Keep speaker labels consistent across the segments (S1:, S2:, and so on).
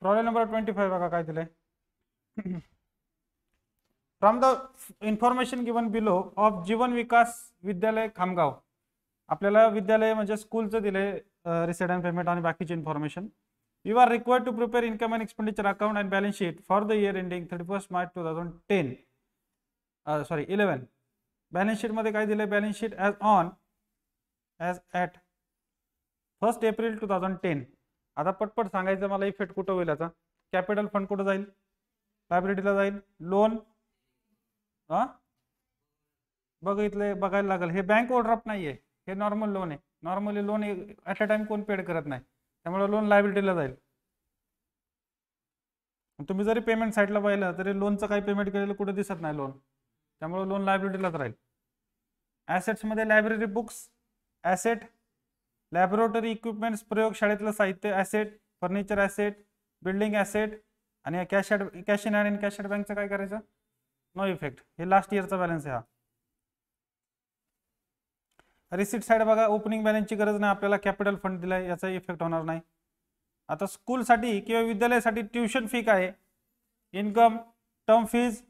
S1: Problem number twenty five बघा काय दिलंय from the information given below of Jeevan Vikas Vidyalaya Khamgaon आपल्याला विद्यालय म्हणजे स्कूलचं दिले रिसेड अँड पेमेंट आणि बाकीची information you are required to prepare income and expenditure account and balance sheet for the year ending thirty first March two thousand ten sorry eleven balance शीटमध्ये काय दिलं balance sheet as on as at first April two thousand ten आता पटपट सांगायचं मला effect कुठं होईल आता कॅपिटल फंड कुठं जाईल लायब्रिटीला जाईल लोन हा बघितले बघायला लागेल हे बँक ओड्राफ्ट नाही आहे हे नॉर्मल लोन आहे normally loan at a time कोण पेड करत नाही त्यामुळे लोन लायब्रिटीला जाईल तुम्ही जरी पेमेंट साईडला पाहिलं तरी लोनचं काही पेमेंट केलेलं कुठं दिसत नाही लोन त्यामुळे लोन लायबिलिटीलाच राहील मध्ये library books asset laboratory equipments प्रयोगशाळेतलं साहित्य asset furniture asset building asset आणि cash at cash in hand आणि कॅश ॲड बँकचं काय करायचं नो इफेक्ट हे लास्ट इयरचा बॅलन्स आहे हा रिसिप्ट साईड बघा ओपनिंग बॅलन्सची गरज नाही आपल्याला कॅपिटल फंड दिलाय याचा इफेक्ट होणार नाही आता स्कूलसाठी किंवा विद्यालयासाठी ट्युशन फी काय आहे इन्कम टर्म फीज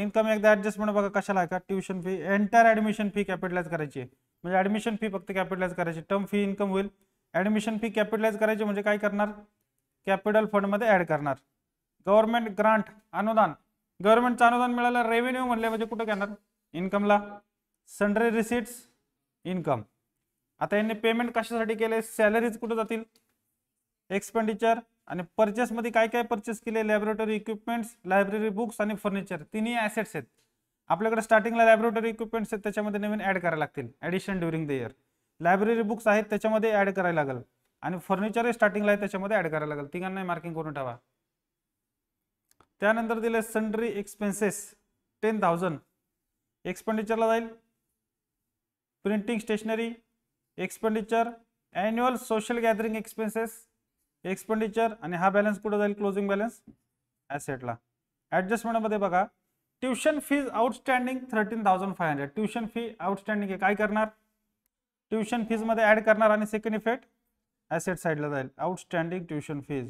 S1: इन्कम एकदा ॲडजस्टमेंट बघा कशाला आहे का tuition fee entire admission fee capitalise करायची आहे म्हणजे ॲडमिशन फी फक्त कॅपिटलाइज करायची टर्म फी इन्कम होईल ॲडमिशन फी कॅपिटलाइज करायची म्हणजे काय करणार कॅपिटल फंडमध्ये ॲड करणार गव्हर्नमेंट ग्रांट अनुदान गव्हर्नमेंटचं अनुदान मिळालं रेव्हेन्यू म्हणले म्हणजे कुठं घेणार इन्कमला सन्ड्रे रिसिट्स इन्कम आता यांनी पेमेंट कशासाठी केले सॅलरीज कुठं जातील एक्सपेंडिचर आणि परचेसमध्ये काय काय परचेस केले लॅबोरेटरी इक्विपमेंट्स लायब्ररी बुक्स आणि फर्निचर तिन्ही ॲसेट्स आहेत आपल्याकडे स्टार्टिंगला लॅबोरेटरी इक्विपमेंट्स आहेत त्याच्यामध्ये नवीन ॲड करायला लागतील addition during the year library books आहेत त्याच्यामध्ये ॲड करायला लागेल आणि फर्निचरही स्टार्टिंगला आहे त्याच्यामध्ये ॲड करायला लागेल तिघांनाही मार्किंग करून ठेवा त्यानंतर दिले सन्ड्री एक्सपेन्सेस टेन थाउजंड एक्सपेंडिचरला जाईल printing stationery expenditure annual social gathering expenses expenditure आणि हा बॅलन्स कुठं जाईल क्लोजिंग बॅलन्स ॲसेटला ॲडजस्टमेंटमध्ये बघा tuition fees outstanding thirteen thousand five hundred tuition fee outstanding काय करणार ट्युशन फीजमध्ये ॲड करणार आणि सेकंड इफेक्ट ॲसेट साईडला जाईल outstanding tuition fees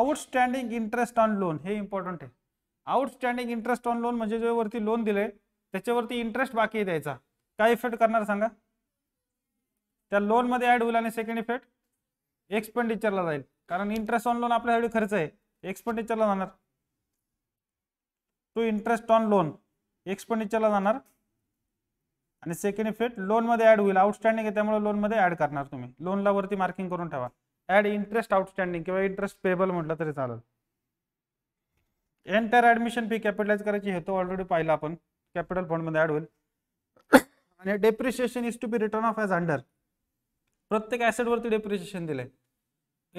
S1: outstanding interest on loan हे इम्पॉर्टंट आहे आउटस्टँडिंग इंटरेस्ट ऑन लोन म्हणजे ज्यावरती वरती लोन दिले त्याच्यावरती इंटरेस्ट बाकी द्यायचा काय इफेक्ट करणार सांगा त्या लोनमध्ये ॲड होईल आणि सेकंड इफेक्ट एक्सपेंडिचरला जाईल कारण इंटरेस्ट ऑन लोन आपल्यासाठी खर्च आहे एक्सपेंडिचरला जाणार तो इंटरेस्ट ऑन लोन एक्सपेंडिचरला जाणार आणि सेकंड इफेक्ट मध्ये ऍड होईल आउटस्टँडिंग आहे त्यामुळे मध्ये ऍड करणार तुम्ही लोनला वरती मार्किंग करून ठेवा ऍड इंटरेस्ट आउटस्टँडिंग किंवा इंटरेस्ट पेबल म्हटलं तरी चालेल एंटर ऍडमिशन फी कॅपिटलाइज करायची हे तो ऑलरेडी पाहिला आपण कॅपिटल फंडमध्ये ॲड होईल आणि depreciation is to be written off as under प्रत्येक ॲसेटवरती डेप्रिशिएशन दिलं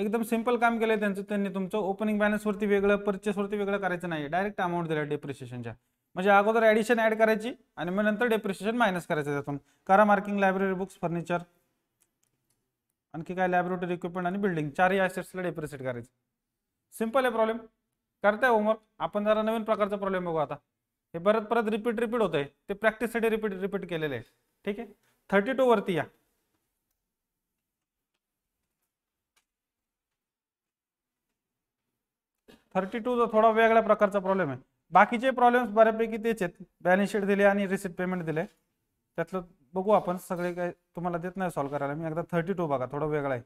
S1: एकदम सिंपल काम केलंय त्यांचं त्यांनी तुमचं ओपनिंग बॅलन्सवरती वेगळं परचेसवरती वेगळं करायचं नाही डायरेक्ट अमाऊंट दिला डेप्रिशिएशनच्या म्हणजे अगोदर ॲडिशन ॲड करायची आणि मग नंतर डेप्रिशिएशन मायनस करायचं त्यातून करा मार्किंग लायब्ररी बुक्स फर्निचर आणखी काय लॅबोरेटरी इक्विपमेंट आणि बिल्डिंग चारही ॲसेट्सला डेप्रिसिएट करायचं सिंपल आहे प्रॉब्लेम करताय होमवर्क आपण जरा नवीन प्रकारचा प्रॉब्लेम बघू आता हे परत परत रिपीट रिपीट होतंय ते प्रॅक्टिससाठी रिपीट रिपीट केलेलं आहे ठीक आहे थर्टी टू वरती या थर्टी टू थोडा वेगळ्या प्रकारचा प्रॉब्लेम आहे बाकीचे प्रॉब्लेम्स बऱ्यापैकी तेच आहेत बॅलन्स शीट दिले आणि रिसीट पेमेंट दिले त्यातलं बघू आपण सगळे काय तुम्हाला देत नाही सॉल्व्ह करायला मी एकदा थर्टी टू बघा थोडा वेगळा आहे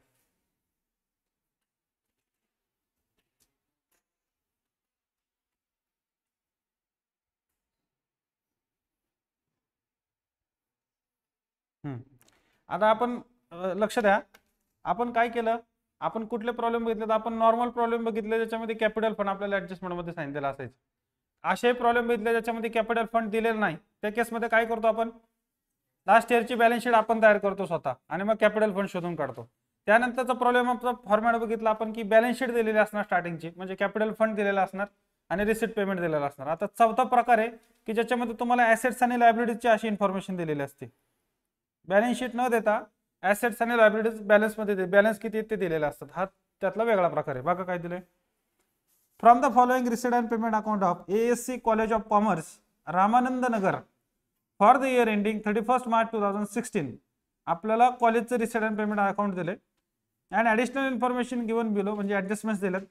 S1: आता आपण लक्ष द्या आपण काय केलं आपण कुठले प्रॉब्लेम बघितले तर आपण नॉर्मल प्रॉब्लेम बघितले ज्याच्यामध्ये कॅपिटल फंड आपल्याला ऍडजस्टमेंटमध्ये सांगितलेला असायचं असे प्रॉब्लेम बघितले ज्याच्यामध्ये कॅपिटल फंड दिलेला नाही त्या केसमध्ये काय करतो आपण लास्ट इयरची बॅलन्स शीट आपण तयार करतो स्वतः आणि मग कॅपिटल फंड शोधून काढतो त्यानंतरचा प्रॉब्लेम आपला फॉर्मॅट बघितला आपण की बॅलन्स शीट दिलेली असणार स्टार्टिंगची म्हणजे कॅपिटल फंड दिलेला असणार आणि रिसिप्ट पेमेंट दिलेला असणार आता चौथा प्रकार आहे की ज्याच्यामध्ये तुम्हाला ऍसेट्स आणि लायब्रिटीजची अशी इन्फॉर्मेशन दिलेली असते बॅलन्स शीट न देता ॲसेट्स आणि लायब्ररीज बॅलन्समध्ये बॅलन्स किती ते दिलेले असतात हा त्यातला वेगळा प्रकार आहे बघा काय दिले from the following receipt and payment account of A S C college of commerce Ramanand Nagar for the year ending thirty first March two thousand sixteen आपल्याला कॉलेजचं रिसिड अँड पेमेंट अकाउंट दिले and additional information given below म्हणजे adjustments दिलेत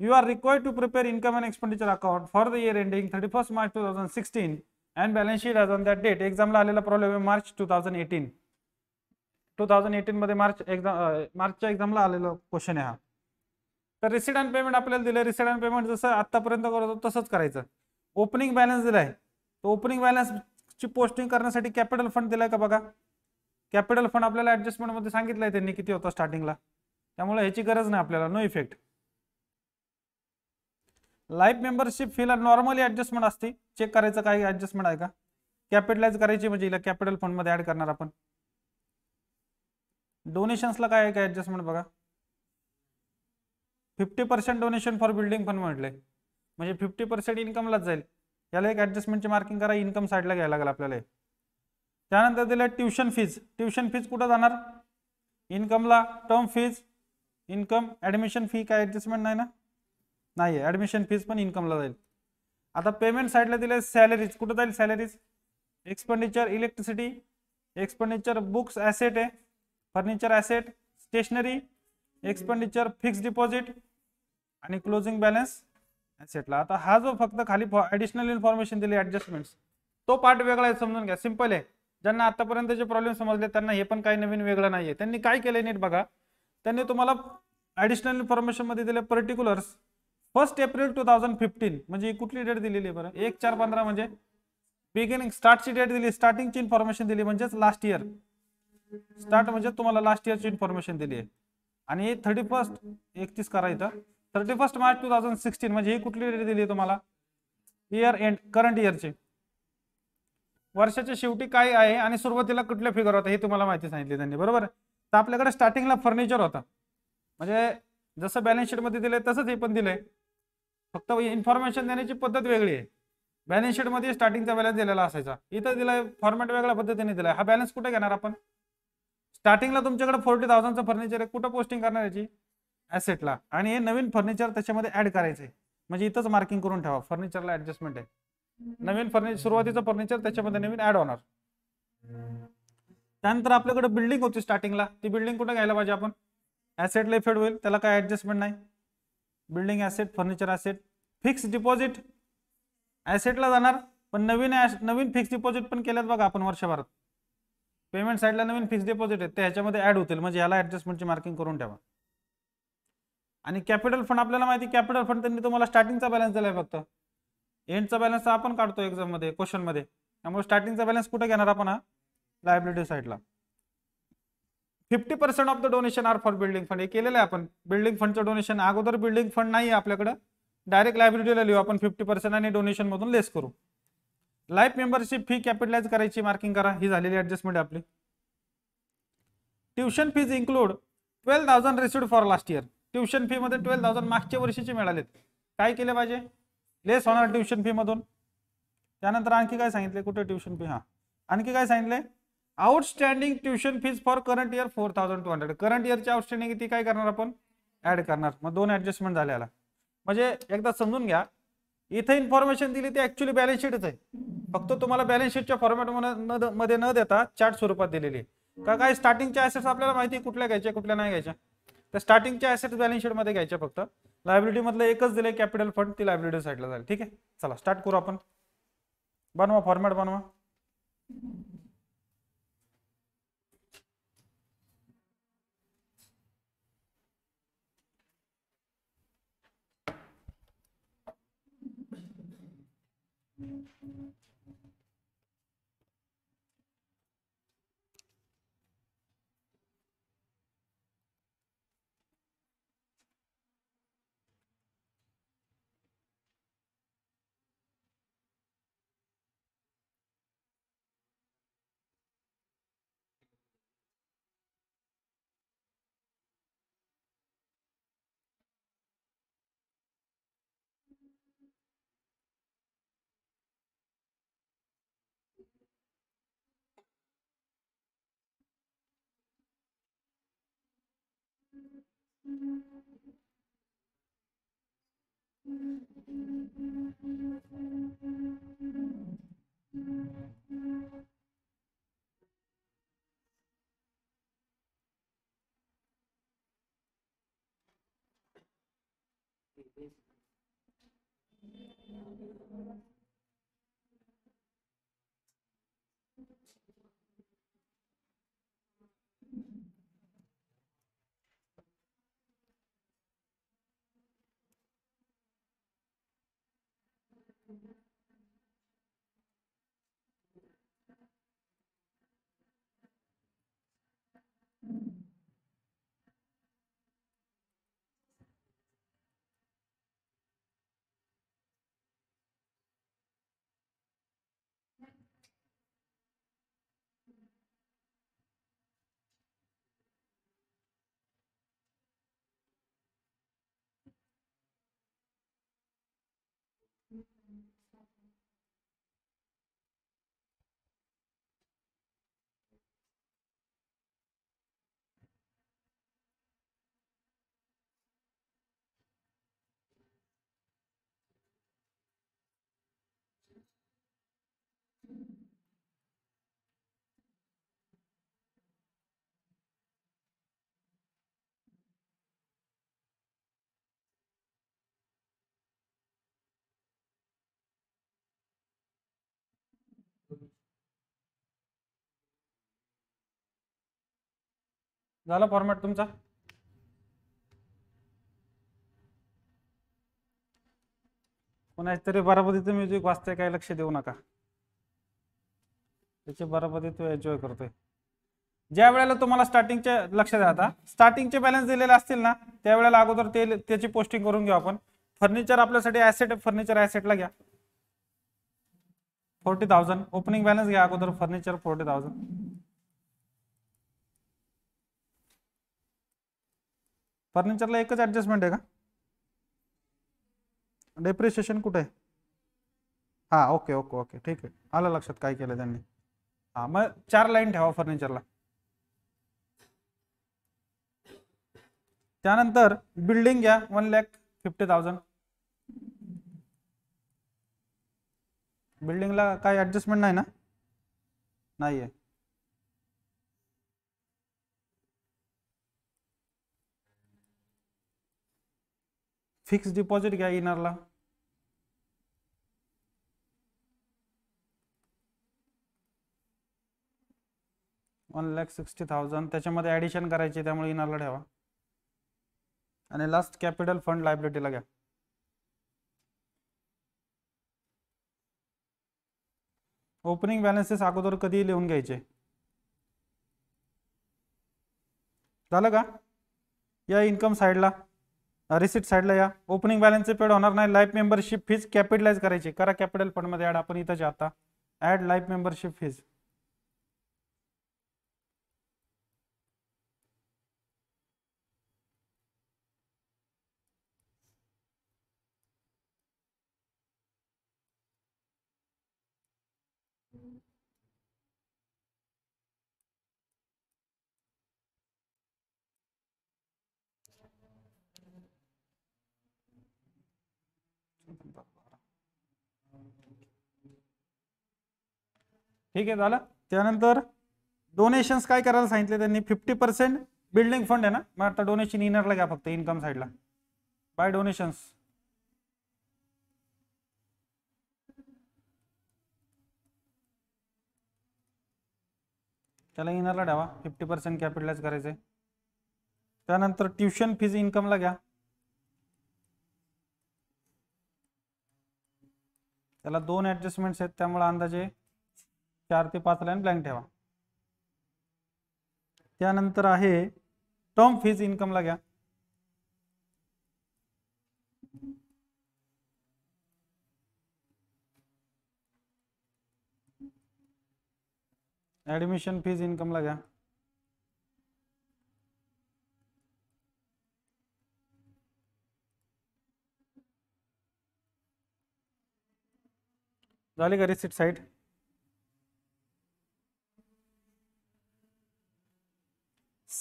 S1: you are required to prepare income and expenditure account for the year ending thirty first March two thousand sixteen and balance sheet on that date एक्झामला आलेला problem आहे March two thousand eighteen two thousand eighteen मध्ये March exam मार्चच्या एक्झामला आलेला question आहे हा तर रिसिड and payment आपल्याला दिलं रिसिड अँड पेमेंट जसं आतापर्यंत करत होतो तसंच करायचं ओपनिंग बॅलन्स दिला आहे तर ओपनिंग बॅलन्सची पोस्टिंग करण्यासाठी कॅपिटल फंड दिलाय का बघा कॅपिटल फंड आपल्याला ऍडजस्टमेंटमध्ये मध्ये सांगितलंय त्यांनी किती होता स्टार्टिंगला त्यामुळे ह्याची गरज नाही आपल्याला नो इफेक्ट लाईफ मेंबरशिप फीला नॉर्मली ऍडजस्टमेंट असते चेक करायचं काही ऍडजस्टमेंट आहे का कॅपिटलाइज करायची म्हणजे इला कॅपिटल फंडमध्ये ऍड करणार आपण डोनेशन्सला काय आहे काय ॲडजस्टमेंट बघा fifty percent donation for building fund म्हटलंय म्हणजे फिफ्टी पर्सेंट इन्कमलाच जाईल याला एक ॲडजस्टमेंटची मार्किंग करा इन्कम साईडला घ्यायला लागेल आपल्याला त्यानंतर दिलं ट्युशन फीज ट्युशन फीज कुठं जाणार इन्कमला term fees income admission fee काय ॲडजस्टमेंट नाही ना नाही आहे ॲडमिशन फीज पण इन्कमला जाईल आता पेमेंट साईडला दिले सॅलरीज कुठं जाईल salaries expenditure electricity expenditure books asset आहे furniture asset stationery expenditure fix deposit आणि क्लोजिंग बॅलन्स ॲसेटला आता हा जो फक्त खाली ॲडिशनल इन्फॉर्मेशन दिली ॲडजस्टमेंट्स तो पार्ट वेगळा आहे समजून घ्या सिंपल आहे ज्यांना आतापर्यंत जे प्रॉब्लेम समजले त्यांना हे पण काही नवीन वेगळं नाही आहे त्यांनी काय केलं नीट बघा त्यांनी तुम्हाला ॲडिशनल इन्फॉर्मेशनमध्ये दिले particular first April two thousand fifteen म्हणजे कुठली डेट दिलेली आहे बरं एक चार पंधरा म्हणजे बिगिनिंग स्टार्टची डेट दिली स्टार्टिंगची इन्फॉर्मेशन दिली म्हणजेच लास्ट इयर स्टार्ट म्हणजे तुम्हाला लास्ट इयरची इन्फॉर्मेशन दिली आहे आणि थर्टी फर्स्ट एकतीस करायचं thirty first March two thousand sixteen म्हणजे ही कुठली डेट दिली तुम्हाला इयर एंड करंट इयरची वर्षाच्या शेवटी काय आहे आणि सुरुवातीला कुठल्या फिगर होता हे तुम्हाला माहिती सांगितली त्यांनी बरोबर तर आपल्याकडे स्टार्टिंगला फर्निचर होता म्हणजे जसं बॅलन्स शीटमध्ये दिलंय तसंच हे पण दिलंय फक्त इन्फॉर्मेशन देण्याची पद्धत वेगळी आहे बॅलन्स शीटमध्ये स्टार्टिंगचा बॅलन्स दिलेला असायचा इथं दिलाय फॉर्मॅट वेगळ्या पद्धतीने दिलाय हा बॅलन्स कुठे घेणार आपण स्टार्टिंगला तुमच्याकडे फोर्टी थाउजंडचं फर्निचर आहे कुठं पोस्टिंग करणार याची ॲसेटला आणि हे नवीन फर्निचर त्याच्यामध्ये ऍड करायचे म्हणजे इथंच मार्किंग करून ठेवा फर्निचरला ऍडजस्टमेंट आहे नवीन फर्निचर सुरुवातीचं फर्निचर त्याच्यामध्ये नवीन ऍड होणार त्यानंतर आपल्याकडे बिल्डिंग होती स्टार्टिंगला ती बिल्डिंग कुठे घ्यायला पाहिजे आपण ऍसेटला इफेक्ट होईल त्याला काय ऍडजस्टमेंट नाही building asset furniture asset fix deposit ऍसेटला जाणार पण नवीन नवीन फिक्स डिपॉझिट पण केल्यात बघा आपण वर्षभरात पेमेंट साईडला नवीन फिक्स डिपॉझिट आहेत ते ह्याच्यामध्ये ॲड होतील म्हणजे याला ॲडजस्टमेंटची मार्किंग करून ठेवा आणि कॅपिटल फंड आपल्याला माहिती कॅपिटल फंड त्यांनी तुम्हाला स्टार्टिंगचा बॅलन्स दिलाय फक्त एंडचा बॅलन्स आपण काढतो एक्झाममध्ये मध्ये क्वेश्चन मध्ये त्यामुळे स्टार्टिंगचा बॅलन्स कुठे घेणार आपण हा लायबिलिटी साईडला fifty percent of the donation are for building fund हे केलेलं आहे आपण बिल्डिंग फंडचं डोनेशन अगोदर बिल्डिंग फंड नाही आहे आपल्याकडं डायरेक्ट लायबिलिटीला लिहू आपण फिफ्टी पर्सेंट आणि डोनेशनमधून लेस करू लाईफ मेंबरशिप फी कॅपिटलाइज करायची मार्किंग करा ही झालेली ऍडजस्टमेंट आपली tuition fees include twelve thousand received for last year tuition fee मध्ये ट्वेल्व थाउजंड मागच्या वर्षीचे मिळालेत काय केले पाहिजे लेस होणार ट्युशन फी मधून त्यानंतर आणखी काय सांगितले कुठे ट्युशन फी हा आणखी काय सांगितले outstanding tuition fees for current year four thousand two hundred current इयरची आउटस्टँडिंग किती काय करणार आपण ऍड करणार मग दोन ऍडजस्टमेंट झाल्याला म्हणजे एकदा समजून घ्या इथे इन्फॉर्मेशन दिली ती ऍक्च्युली बॅलन्स शीटच आहे फक्त तुम्हाला बॅलन्स शीटच्या फॉर्मॅट मध्ये न देता चार्ट स्वरूपात दिलेली आहे का काय स्टार्टिंगच्या ॲसेट्स आपल्याला माहिती कुठल्या घ्यायच्या कुठल्या नाही घ्यायच्या तर स्टार्टिंगच्या ॲसेट्स बॅलन्स मध्ये घ्यायच्या फक्त लायबिलिटी मधलं एकच दिले कॅपिटल फंड ती लायबिलिटी साईडला जाईल ठीक आहे चला स्टार्ट करू आपण बनवा फॉर्मॅट बनवा Thank you. झाला फॉर्मॅट तुमचा कोणाच्या तरी बराबरीचं म्युझिक वाचतंय काय लक्ष देऊ नका त्याची बराबरी तो एन्जॉय करतोय ज्या वेळेला तुम्हाला स्टार्टिंगचे लक्ष द्या आता स्टार्टिंगचे बॅलन्स दिलेले असतील ना त्यावेळेला अगोदर ते त्याची पोस्टिंग करून घेऊ आपण फर्निचर आपल्यासाठी ऍसेट फर्निचर ऍसेटला घ्या फोर्टी थाउजंड ओपनिंग बॅलन्स घ्या अगोदर फर्निचर फोर्टी थाउजंड फर्निचरला एकच ऍडजस्टमेंट आहे का डेप्रिशिएशन कुठे आहे ओके ओके ओके ठीक आहे आलं लक्षात काय केलं त्यांनी हां मग चार लाईन ठेवा फर्निचरला त्यानंतर बिल्डिंग घ्या वन लॅक फिफ्टी थाउजंड बिल्डिंगला काही ॲडजस्टमेंट नाही ना नाही आहे फिक्स डिपॉझिट घ्या इनरला वन लॅक सिक्स्टी थाउजंड त्याच्यामध्ये ॲडिशन करायची त्यामुळे इनरला ठेवा आणि लास्ट कॅपिटल फंड लायबिलिटीला घ्या ओपनिंग बॅलन्सेस अगोदर कधी लिहून घ्यायचे झालं का या इन्कम साईडला रिसिट साईडला या ओपनिंग बॅलन्सचे पेड होणार नाही लाईफ मेंबरशिप फीज कॅपिटलाइज करायची करा कॅपिटल फंडमध्ये ॲड आपण इथं आता ॲड लाईफ मेंबरशिप फीज ठीक आहे झालं त्यानंतर डोनेशन्स काय करायला सांगितले त्यांनी फिफ्टी पर्सेंट बिल्डिंग फंड आहे ना मग आता डोनेशन इनरला घ्या फक्त इन्कम साईडला बाय डोनेशन्स त्याला इनरला द्यावा फिफ्टी पर्सेंट कॅपिटलाइज करायचं त्यानंतर ट्युशन फीज इन्कमला घ्या त्याला दोन ॲडजस्टमेंट्स आहेत त्यामुळे अंदाजे चार के पांच लाइन ब्लैंक ठेवा टर्म फीस इनकम घ्या एडमिशन फीज इनकम लग झाली का रिसिट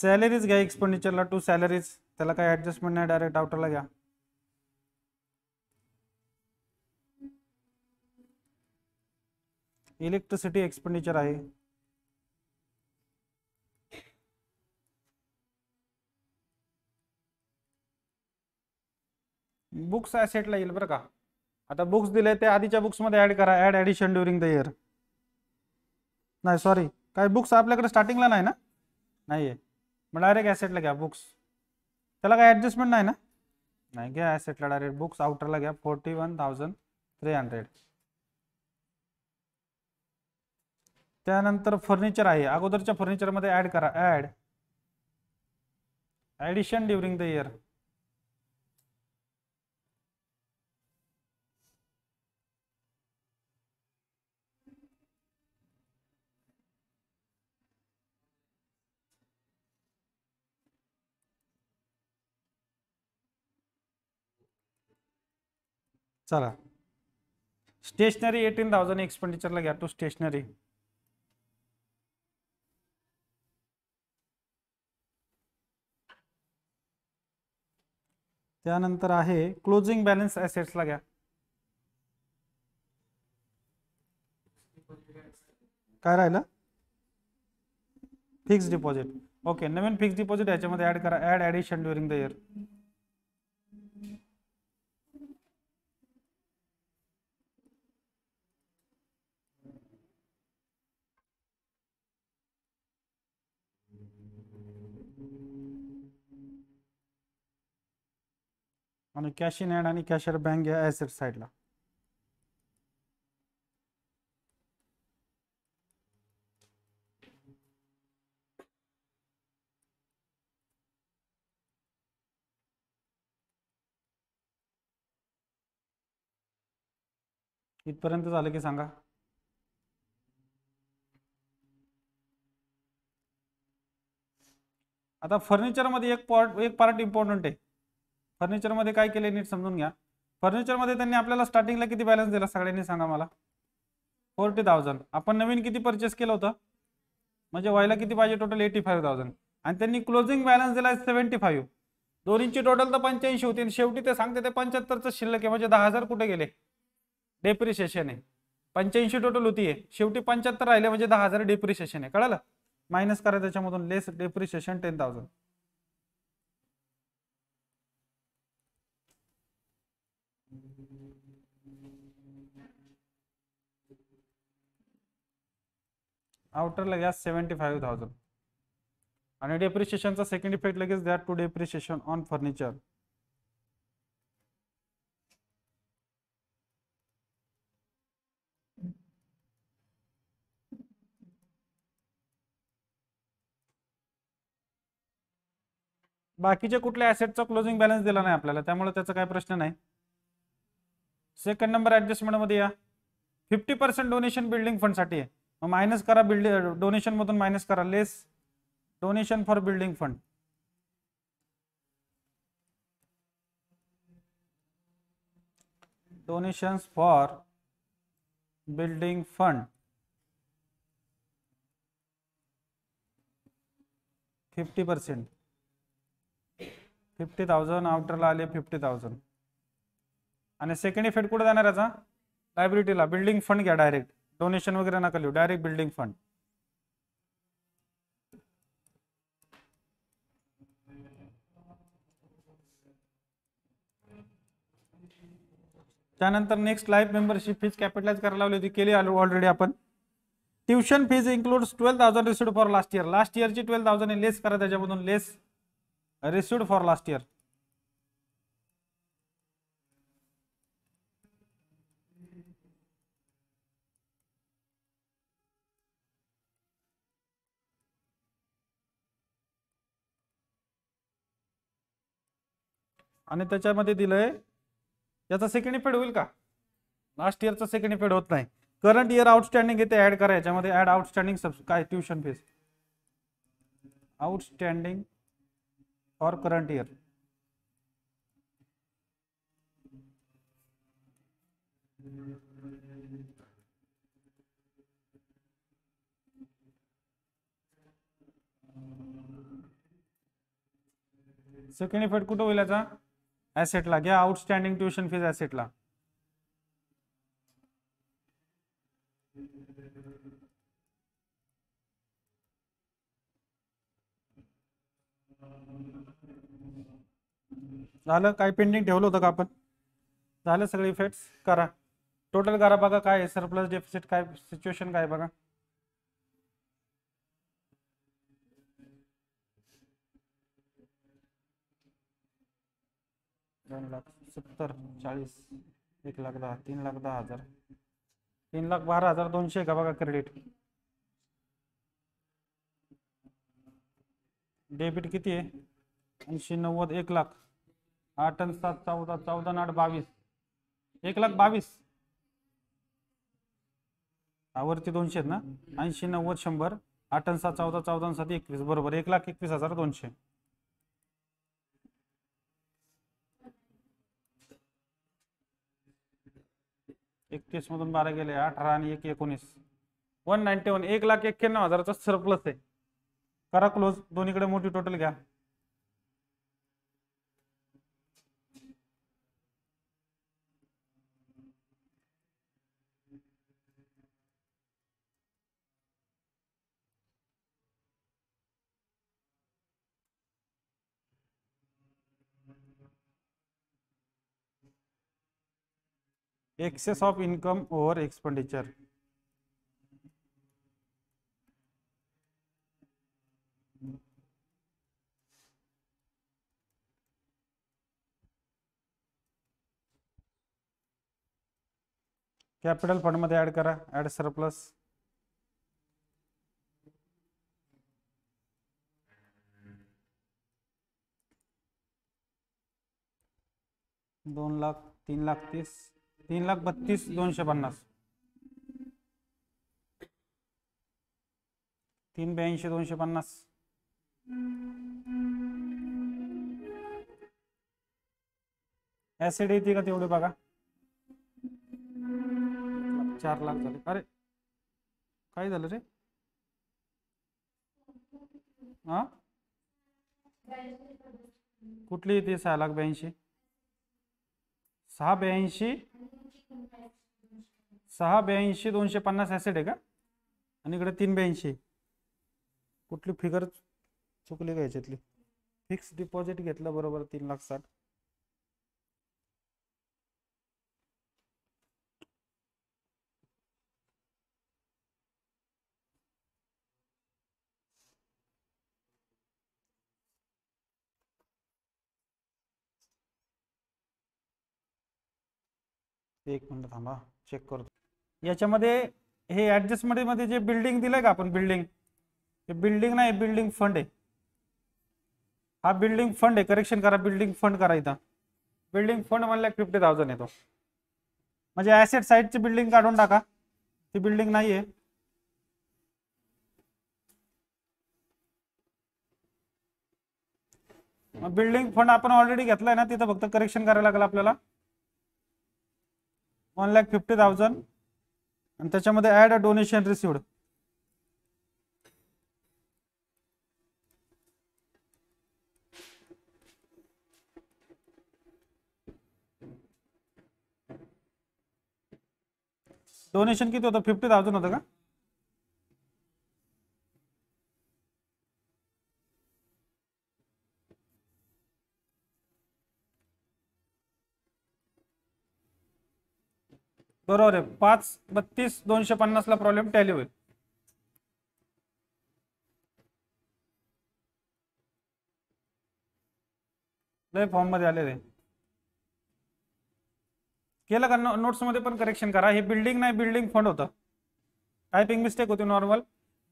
S1: सॅलरीज घ्या एक्सपेंडिचरला टू सॅलरीज त्याला काही ऍडजस्टमेंट नाही डायरेक्ट आउटरला घ्या इलेक्ट्रिसिटी एक्सपेंडिचर आहे बुक्स सेटला येईल बरं का आता बुक्स दिले ते आधीच्या मध्ये ऍड करा add addition during the year नाही सॉरी काही बुक्स आपल्याकडे स्टार्टिंगला नाही ना नाही आहे मग डायरेक्ट ॲसेटला घ्या बुक्स त्याला काय ऍडजस्टमेंट नाही ना नाही घ्या ॲसेटला डायरेक्ट बुक्स आउटरला घ्या forty one thousand three hundred त्यानंतर फर्निचर आहे अगोदरच्या फर्निचरमध्ये ॲड करा add addition during the year चला स्टेशनरी एटीन थाउजंड एक्सपेंडिचरला घ्या टू स्टेशनरी त्यानंतर आहे क्लोजिंग बॅलन्स ला घ्या काय राहिलं फिक्स डिपॉझिट ओके नवीन फिक्स डिपॉझिट याच्यामध्ये ऍड करा add addition during the year आणि कॅश इन हँड आणि कॅशर बँक या ॲसेट साईडला इथपर्यंत झालं की सांगा आता फर्निचरमध्ये एक पार्ट एक पार्ट इम्पॉर्टंट आहे फर्निचरमध्ये काय केले नीट समजून घ्या फर्निचरमध्ये त्यांनी आपल्याला स्टार्टिंगला किती बॅलन्स दिला सगळ्यांनी सांगा मला फोर्टी थाउजंड आपण नवीन किती परचेस केलं होतं म्हणजे व्हायला किती पाहिजे टोटल एटी थाउजंड आणि त्यांनी क्लोजिंग बॅलन्स दिला आहे फाईव्ह दोन्हीची टोटल तर पंच्याऐंशी होती आणि शेवटी ते सांगते ते पंच्याहत्तरचं शिल्लक आहे म्हणजे दहा हजार कुठे गेले डेप्रिशिएशन आहे पंच्याऐंशी टोटल होती आहे शेवटी पंच्याहत्तर राहिले म्हणजे दहा हजार डेप्रिशिएशन आहे कळलं मायनस करा त्याच्यामधून less depreciation ten thousand outer गॅस सेव्हन्टी फाईव्ह थाउजंड आणि डेप्रिशिएशनचा सेकंड इफेक्ट लगेच that to depreciation on furniture बाकीच्या कुठल्या ऍसेटचा क्लोजिंग बॅलन्स दिला नाही आपल्याला त्यामुळे त्याचा काय प्रश्न नाही सेकंड नंबर ऍडजस्टमेंट मध्ये या फिफ्टी पर्सेंट डोनेशन बिल्डिंग फंडसाठी आहे मायनस करा बिल्डिंग डोनेशन मधून मायनस करा less donation for building fund for building fund fifty percent fifty thousand आउटरला आले थाउजंड आणि सेकंड इफेक्ट कुठे जाणार याचा लायब्रिटीला बिल्डिंग फंड घ्या डायरेक्ट डोनेशन वगैरे नका लिहू डायरेक्ट बिल्डिंग फंड त्यानंतर next life membership fees capitalize करायला लावली होती केली ऑलरेडी आपण tuition fees includes twelve thousand received for last year last इयरची ट्वेल्व थाउजंड लेस करा त्याच्यामधून less received for last year आणि त्याच्यामध्ये दिलंय याचा सेकंड इफेड होईल का लास्ट इयरचा सेकंड इफेड होत नाही करंट इयर आउटस्टँडिंग येते ऍड करा याच्यामध्ये ऍड आउटस्टँडिंग सब काय tuition fees outstanding for current year second effect कुठं होईल याचा ॲसेटला घ्या आउटस्टँडिंग ट्युशन फीस ॲसेटला पेंडिंग ठेवलं होतं का इफेक्ट्स करा टोटल करा बघा सरप्लस डेफिसिट काय सिच्युएशन काय बघा दोन लाख सत्तर चाळीस एक लाख दहा तीन लाख दहा हजार तीन लाख बारा हजार दोनशे का बघा क्रेडिट डेबिट किती आहे ऐंशी नव्वद एक लाख आठ आणि सात चौदा चौदा आठ बावीस एक लाख बावीस आवर्ती दोनशे आहेत ना ऐंशी नव्वद शंभर आठ आणि सात चौदा चौदा सात एकवीस बरोबर एक लाख एकवीस हजार दोनशे एकतीस मधून बारा गेले अठरा आणि एक एकोणीस वन नाईन्टी वन एक लाख एक्क्याण्णव हजाराचा सरप्लस आहे करा क्लोज दोन्हीकडे मोठी टोटल घ्या excess of income over expenditure capital फंडमध्ये ॲड करा ॲड सरप्लस दोन लाख तीन लाख तीस तीन लाख बत्तीस दोनशे पन्नास तीन ब्याऐंशी दोनशे पन्नास ऍसिड येते का तेवढे बघा चार लाख झाले अरे काय झालं रे हा कुठली येते सहा लाख ब्याऐंशी सहा ब्याऐंशी सहा ब्याऐंशी दोनशे पन्नास ॲसेट आहे का आणि इकडे तीन ब्याऐंशी कुठली फिगर चुकली का याच्यातली फिक्स डिपॉझिट घेतलं बरोबर तीन लाख साठ एक मिनिट थांबा चेक करतो याच्यामध्ये हे ऍडजस्टमेंट मध्ये जे बिल्डिंग दिलंय का आपण बिल्डिंग हे बिल्डिंग नाही बिल्डिंग फंड आहे हा बिल्डिंग फंड आहे करेक्शन करा बिल्डिंग फंड करा इथं बिल्डिंग फंड म्हणल्या फिफ्टी थाउजंड येतो म्हणजे ॲसेट साईडची बिल्डिंग काढून टाका ती बिल्डिंग नाही आहे बिल्डिंग फंड आपण ऑलरेडी घेतलाय ना तिथं फक्त करेक्शन करायला लागलं आपल्याला वन लॅक फिफ्टी थाउजंड आणि त्याच्यामध्ये add a donation received donation किती होतं फिफ्टी थाउजंड होतं का बरोबर आहे पाच बत्तीस दोनशे पन्नास ला प्रॉब्लेम टॅली होईल लय फॉर्म मध्ये आलेले केलं का नोट्स मध्ये पण करेक्शन करा हे बिल्डिंग नाही बिल्डिंग फंड होतं टायपिंग मिस्टेक होती नॉर्मल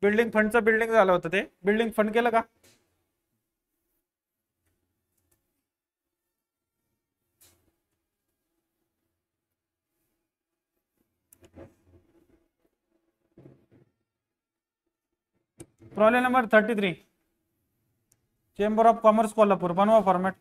S1: बिल्डिंग फंडचं बिल्डिंग झालं होतं ते बिल्डिंग फंड केलं का problem number thirty three chamber of commerce Kolhapur बनवा फॉर्मॅट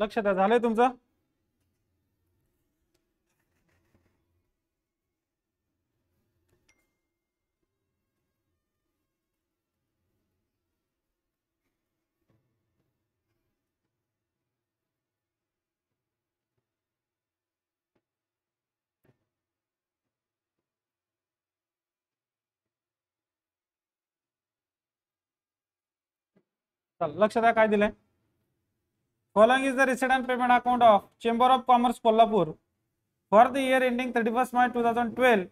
S1: लक्ष द्या झालंय तुमचं लक्ष द्या काय दिलंय Following is the receipt and payment account of Chamber of Commerce Kolhapur for the year ending 31st March 2012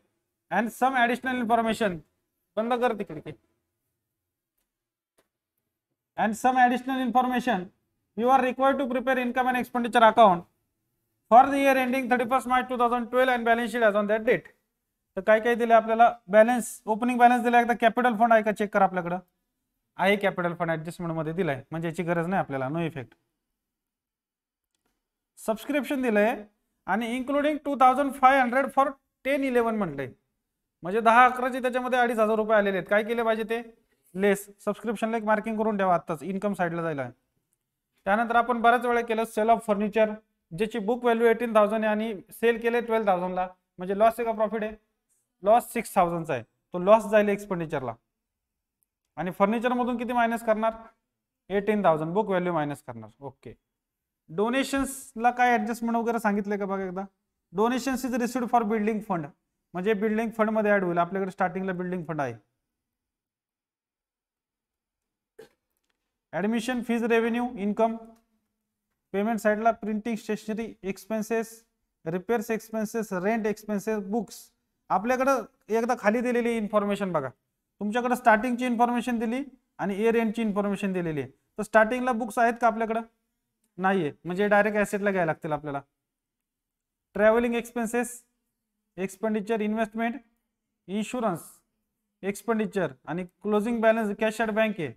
S1: and some additional information. बंद कर तिकडे and some additional information you are required to prepare income and expenditure account for the year ending 31st March 2012 and balance sheet as on that date. तर काय काय दिले आपल्याला balance opening balance दिला एकदा कॅपिटल फंड आहे का check करा आपल्याकडं आहे कॅपिटल फंड ऍडजस्टमेंट मध्ये दिलाय म्हणजे याची गरज नाही आपल्याला नो इफेक्ट सबस्क्रिप्शन दिलं आहे आणि including two thousand five hundred for ten eleven म्हटलंय म्हणजे दहा अकराचे त्याच्यामध्ये अडीच हजार रुपये आलेले आहेत काय केले पाहिजे ते लेस सबस्क्रिप्शनला एक मार्किंग करून ठेवा आत्ताच इन्कम साईडला जायला त्यानंतर आपण बऱ्याच वेळा केलं सेल ऑफ फर्निचर ज्याची बुक व्हॅल्यू एटीन थाउजंड आहे आणि सेल केले ट्वेल्व थाउजंडला म्हणजे लॉस आहे का प्रॉफिट आहे लॉस सिक्स थाउजंडचा आहे तो लॉस जाईल एक्सपेंडिचरला आणि फर्निचरमधून किती मायनस करणार eighteen thousand book value minus करणार ओके डोनेशन्सला काय ऍडजस्टमेंट वगैरे सांगितलं का बघा एकदा donations is received for building fund म्हणजे बिल्डिंग फंडमध्ये ऍड होईल आपल्याकडे स्टार्टिंगला बिल्डिंग फंड आहे admission fees revenue income payment साईडला printing stationery expenses repairs expenses rent expenses books आपल्याकडं एकदा खाली दिलेली इन्फॉर्मेशन बघा तुमच्याकडे स्टार्टिंगची इन्फॉर्मेशन दिली आणि ए रेंटची इन्फॉर्मेशन दिलेली आहे तर स्टार्टिंगला बुक्स आहेत का आपल्याकडं नाहीये म्हणजे डायरेक्ट ऍसेटला घ्यायला लागतील आपल्याला travelling expenses expenditure investment insurance expenditure आणि closing balance cash at bank आहे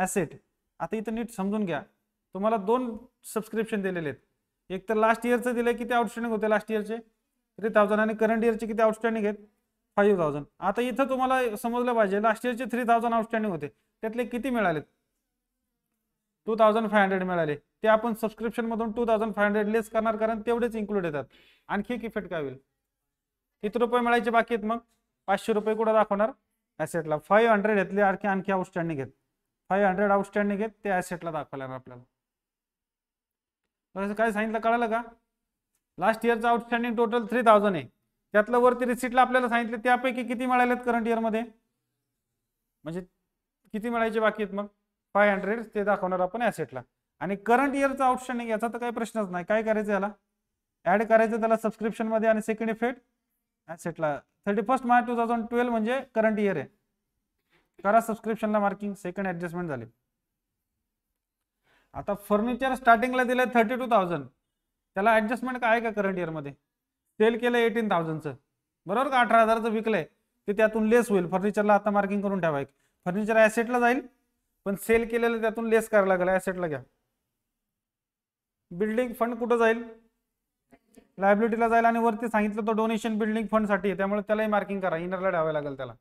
S1: ॲसेट आता इथं नीट समजून घ्या तुम्हाला दोन सबस्क्रिप्शन दिलेले आहेत एक तर लास्ट इयरचं दिलं किती आउटस्टँडिंग होते लास्ट इयरचे थ्री थाउजंड आणि करंट इयरचे किती आउटस्टँडिंग आहेत फाईव्ह थाउजंड आता इथं तुम्हाला समजलं पाहिजे लास्ट इयरचे थ्री थाउजंड आउटस्टँडिंग होते त्यातले किती मिळालेत टू थाउजंड फाय हंड्रेड मिळाले ते आपण सबस्क्रिप्शन मधून two thousand five hundred less करणार कारण तेवढेच इन्क्लूड येतात आणखी एक इफेक्ट काय होईल किती रुपये मिळायचे बाकी आहेत मग पाचशे रुपये कुठे दाखवणार ॲसेटला फाईव्ह हंड्रेड घेतले आणखी आणखी आउटस्टँडिंग घेत फाईव्ह हंड्रेड आउटस्टँडिंग घेत ते ॲसेटला दाखवणार आपल्याला काय सांगितलं कळालं का लास्ट इयरचं आउटस्टँडिंग टोटल थ्री थाउजंड आहे त्यातलं वरती रिसिटला आपल्याला सांगितलं त्यापैकी किती मिळालेत करंट इयरमध्ये म्हणजे किती मिळायचे बाकी आहेत मग फाय हंड्रेड ते दाखवणार आपण ॲसेटला आणि करंट इयरचा आउटस्टँडिंग याचा तर काही प्रश्नच नाही काय करायचं याला ॲड करायचं त्याला मध्ये आणि सेकंड इफेक्ट ॲसेटला thirty first March two thousand twelve म्हणजे करंट इयर आहे करा सबस्क्रिप्शनला मार्किंग सेकंड ॲडजस्टमेंट झाले आता फर्निचर स्टार्टिंगला दिलं थर्टी टू थाउजंड त्याला ॲडजस्टमेंट काय का करंट इयरमध्ये सेल केलं एटीन थाउजंडचं बरोबर का अठरा हजारचं विकलंय ते त्यातून लेस होईल फर्निचरला आता मार्किंग करून एक फर्निचर ॲसेटला जाईल पण सेल केलेलं त्यातून लेस करायला लागेल ऍसेटला घ्या बिल्डिंग फंड कुठं जाईल लायबिलिटीला जाईल आणि वरती सांगितलं तो डोनेशन बिल्डिंग फंडसाठी आहे त्यामुळे त्यालाही मार्किंग करा इनरला द्यावं लागेल त्याला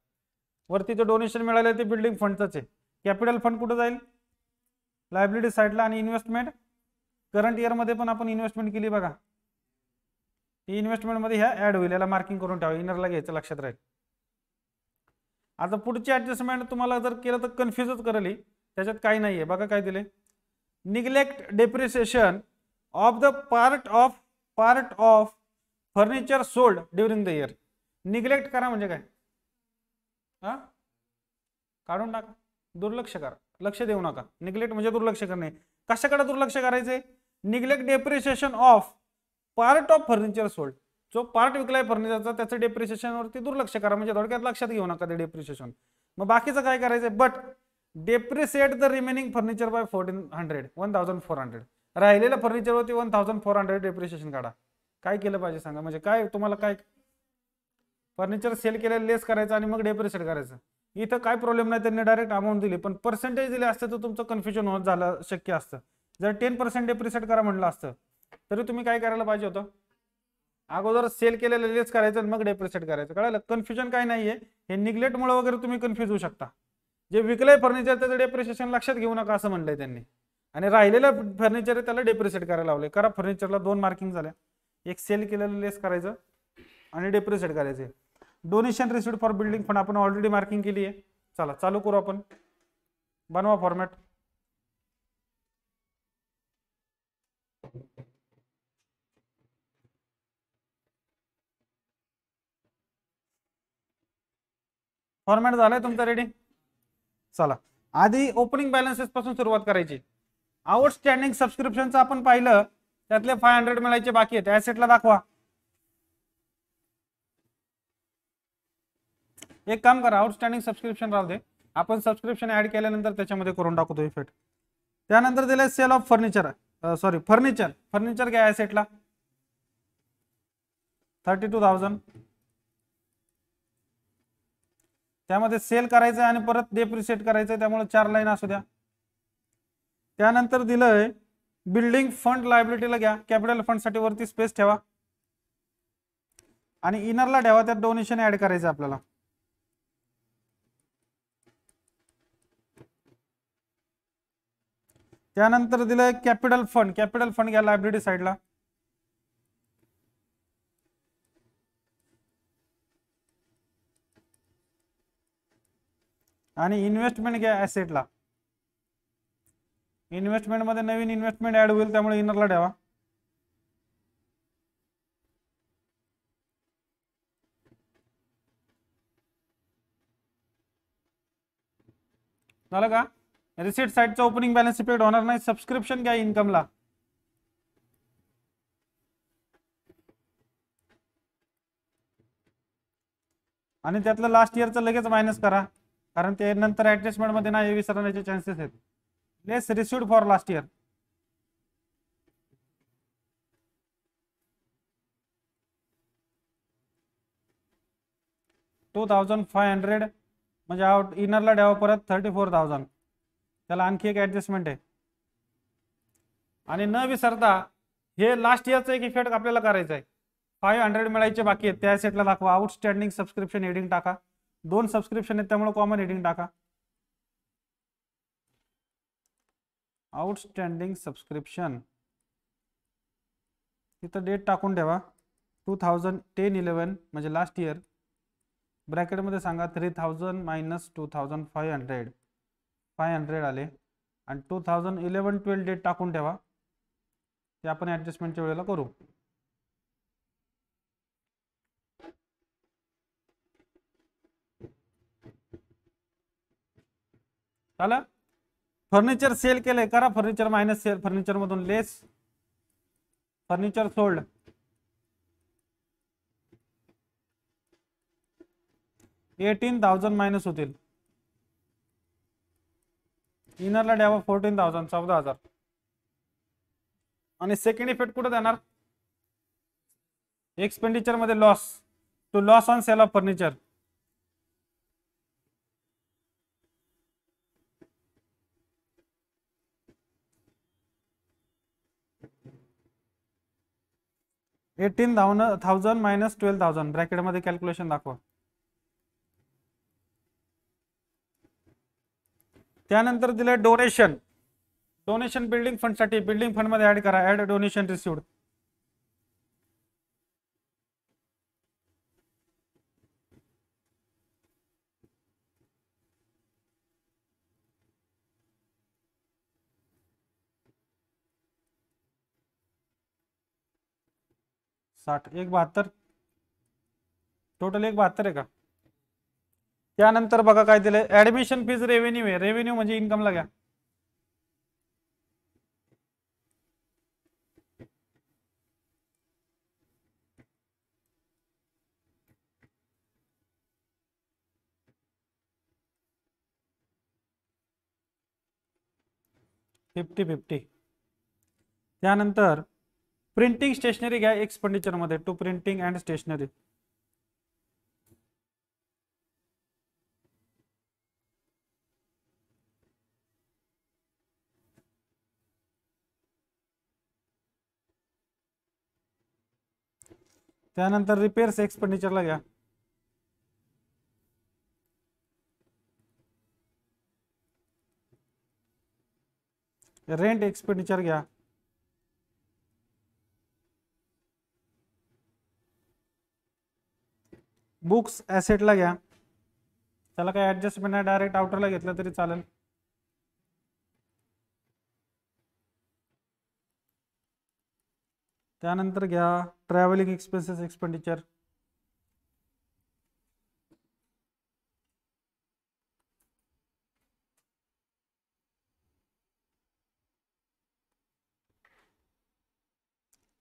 S1: वरती जो डोनेशन मिळालं ते बिल्डिंग फंडचंच आहे कॅपिटल फंड कुठं जाईल लायबिलिटी साईडला आणि इन्व्हेस्टमेंट करंट इयरमध्ये पण आपण इन्व्हेस्टमेंट केली बघा ही इन्व्हेस्टमेंटमध्ये ह्या ॲड होईल याला मार्किंग करून ठेवा इनरला घ्यायचं लक्षात राहील आता पुढची ॲडजस्टमेंट तुम्हाला जर केलं तर कन्फ्युजच करेल त्याच्यात काही नाही आहे बघा काय दिले neglect depreciation of the part of part of furniture sold during the year neglect करा म्हणजे काय हा काढून टाका दुर्लक्ष करा लक्ष देऊ नका निग्लेक्ट म्हणजे दुर्लक्ष करणे कशाकडे दुर्लक्ष करायचे neglect depreciation of part of furniture sold जो पार्ट विकलाय फर्निचरचा त्याचं डेप्रिसिएशनवरती दुर्लक्ष करा म्हणजे थोडक्यात लक्षात घेऊ नका ते डेप्रिसिएशन मग बाकीचं काय करायचं but depreciate the remaining furniture by fourteen hundred one thousand four hundred राहिलेल्या फर्निचरवरती one thousand four hundred depreciation काढा काय केलं पाहिजे सांगा म्हणजे काय तुम्हाला काय फर्निचर सेल केलेलं लेस करायचं आणि मग डेप्रिसिएट करायचं इथं काय प्रॉब्लेम नाही त्यांनी डायरेक्ट अमाऊंट दिली पण पर्सेंटेज दिले असते तर तुमचं कन्फ्युजन होत झालं शक्य असतं जर टेन पर्सेंट डेप्रिसिएट करा म्हटलं असतं तरी तुम्ही काय करायला पाहिजे होतं अगोदर सेल केलेलं लेस करायचं आणि मग डेप्रिसिएट करायचं कळलं कन्फ्युजन काय नाहीये हे निग्लेक्टमुळे वगैरे तुम्ही कन्फ्युज होऊ शकता जे विकलंय फर्निचर त्याचं डेप्रिसिएशन लक्षात घेऊ नका असं म्हणलंय त्यांनी आणि राहिलेलं फर्निचर त्याला डेप्रिसिएट करायला लावले करा फर्निचरला दोन मार्किंग झाल्या एक सेल केलेलं लेस करायचं आणि डेप्रिसिएट करायचे donation receipt for building fund आपण ऑलरेडी मार्किंग केली आहे चला चालू करू आपण बनवा फॉर्मॅट फॉर्मॅट झालाय तुमचा रेडी चला आधी ओपनिंग बॅलन्सेस पासून सुरुवात करायची आउटस्टँडिंग सबस्क्रिप्शनचं आपण पाहिलं त्यातले फाय हंड्रेड मिळायचे बाकी आहेत ऍसेटला दाखवा एक काम करा आउटस्टँडिंग सबस्क्रिप्शन राहू दे आपण सबस्क्रिप्शन ऍड केल्यानंतर त्याच्यामध्ये करून टाकतो इफेक्ट त्यानंतर दिले sale of furniture sorry furniture furniture घ्या ऍसेटला थर्टी टू थाउजंड त्यामध्ये सेल करायचं आणि परत डेप्रिशिएट करायचं त्यामुळे चार लाईन असू द्या त्यानंतर दिलंय बिल्डिंग फंड लायबिलिटीला घ्या कॅपिटल फंडसाठी वरती स्पेस ठेवा आणि इनरला ठेवा त्यात डोनेशन ऍड करायचं आपल्याला त्यानंतर दिलंय कॅपिटल फंड कॅपिटल फंड घ्या लायब्रिटी साईडला आणि इन्व्हेस्टमेंट घ्या ॲसेटला मध्ये नवीन इन्व्हेस्टमेंट ॲड होईल त्यामुळे इनरला ठेवा झालं का रिसीट साईटचा ओपनिंग बॅलन्स इफेक्ट होणार नाही सबस्क्रिप्शन घ्या इन्कमला आणि त्यातलं लास्ट इयरचं लगेच मायनस करा कारण ते नंतर ऍडजस्टमेंट मध्ये नाही विसरण्याचे चान्सेस आहेत less receive for last year two thousand five hundred म्हणजे आउट इनरला द्यावं परत थर्टी फोर थाउजंड त्याला आणखी एक ऍडजस्टमेंट आहे आणि न विसरता हे लास्ट इयरचा एक इफेक्ट आपल्याला करायचं आहे फाईव्ह हंड्रेड मिळायचे बाकी आहेत त्या सेटला दाखवा आउटस्टँडिंग सबस्क्रिप्शन एडिंग टाका दोन सबस्क्रिप्शन आहेत त्यामुळे कॉमन हेडिंग टाका आउटस्टँडिंग सबस्क्रिप्शन तिथं डेट टाकून ठेवा टू थाउजंड टेन इलेवन म्हणजे लास्ट इयर ब्रॅकेटमध्ये सांगा three thousand minus two thousand five hundred five hundred आले आणि two thousand eleven twelve date टाकून ठेवा ते आपण ॲडजस्टमेंटच्या वेळेला करू फर्निचर सेल केलंय करा फर्निचर मायनस सेल फर्निचर मधून less furniture sold eighteen thousand minus होतील इनरला द्यावा फोर्टीन थाउजंड चौदा हजार आणि सेकंड इफेक्ट कुठे देणार एक्सपेंडिचर मध्ये loss to loss on sale of furniture eighteen thousand minus twelve thousand ब्रॅकेटमध्ये कॅल्क्युलेशन दाखवा त्यानंतर दिलं डोनेशन डोनेशन बिल्डिंग फंडसाठी बिल्डिंग फंड मध्ये ऍड करा ऍड डोनेशन रिसिव्ह साठ एक बहत्तर टोटल एक बहत्तर है का त्यानंतर बघा काय दिलंय ऍडमिशन फीज रेव्हेन्यू आहे रेव्हेन्यू म्हणजे इन्कमला घ्या फिफ्टी फिफ्टी त्यानंतर प्रिंटिंग स्टेशनरी घया एक्सपेंडिचर मध्य टू प्रिंटिंग एंड स्टेशनरी त्यानंतर रिपेअर्स एक्सपेंडिचरला घ्या रेंट एक्सपेंडिचर घ्या बुक्स ॲसेटला घ्या त्याला काही ॲडजस्टमेंट नाही डायरेक्ट आउटरला घेतलं तरी चालेल त्यानंतर घ्या travelling expenses expenditure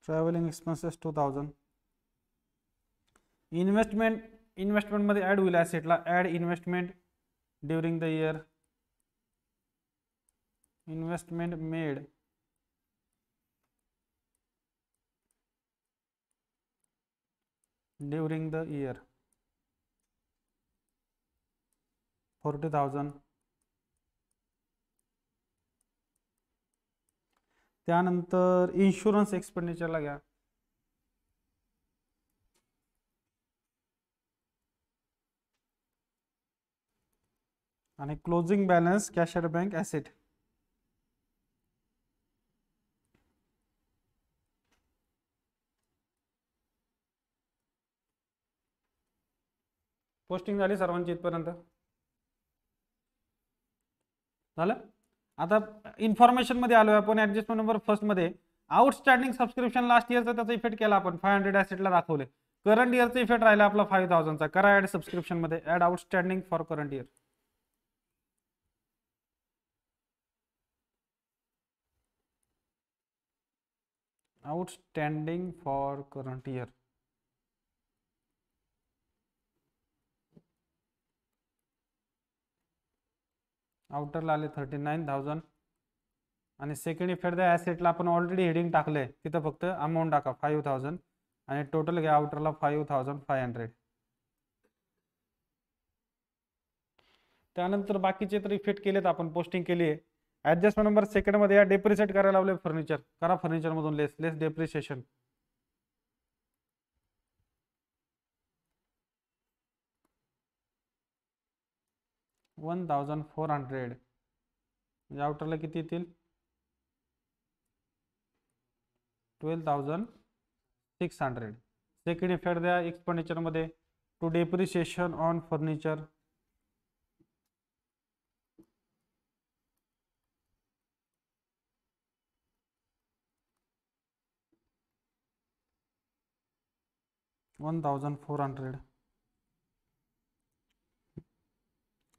S1: travelling expenses two thousand investment इन्व्हेस्टमेंटमध्ये ॲड होईल ॲसेटला add investment during the year investment made during the year forty thousand त्यानंतर इन्शुरन्स एक्सपेंडिचरला घ्या आणि closing balance cash bank asset posting झाली सर्वांची इथपर्यंत झालं आता इन्फॉर्मेशनमध्ये आलो आपण ॲडजस्टमेंट नंबर फर्स्टमध्ये आउटस्टँडिंग सबस्क्रिप्शन लास्ट इयरचा त्याचा इफेक्ट केला आपण फाय हंड्रेड ॲसेटला दाखवले करंट इयरचा इफेक्ट राहिला आपला फाईव्ह थाउजंडचा करा ॲड सबस्क्रिप्शनमध्ये add outstanding for current year outstanding for current year आउटरला आले थर्टी नाईन थाउजंड आणि सेकंड इफेक्ट द्या ॲसेटला आपण ऑलरेडी हेडिंग टाकले तिथं फक्त अमाऊंट टाका फाईव्ह थाउजंड आणि टोटल घ्या आउटरला फाईव्ह थाउजंड फाय हंड्रेड त्यानंतर बाकीचे तर इफेक्ट केलेत आपण पोस्टिंग केली आहे ॲडजस्टमेंट नंबर मध्ये या डेप्रिशिएट करायला लावले फर्निचर करा फर्निचरमधून less less depreciation one thousand four hundred म्हणजे आउटरला किती येतील twelve thousand six hundred second effect द्या एक्सपेंडिचरमध्ये to depreciation on furniture one thousand four hundred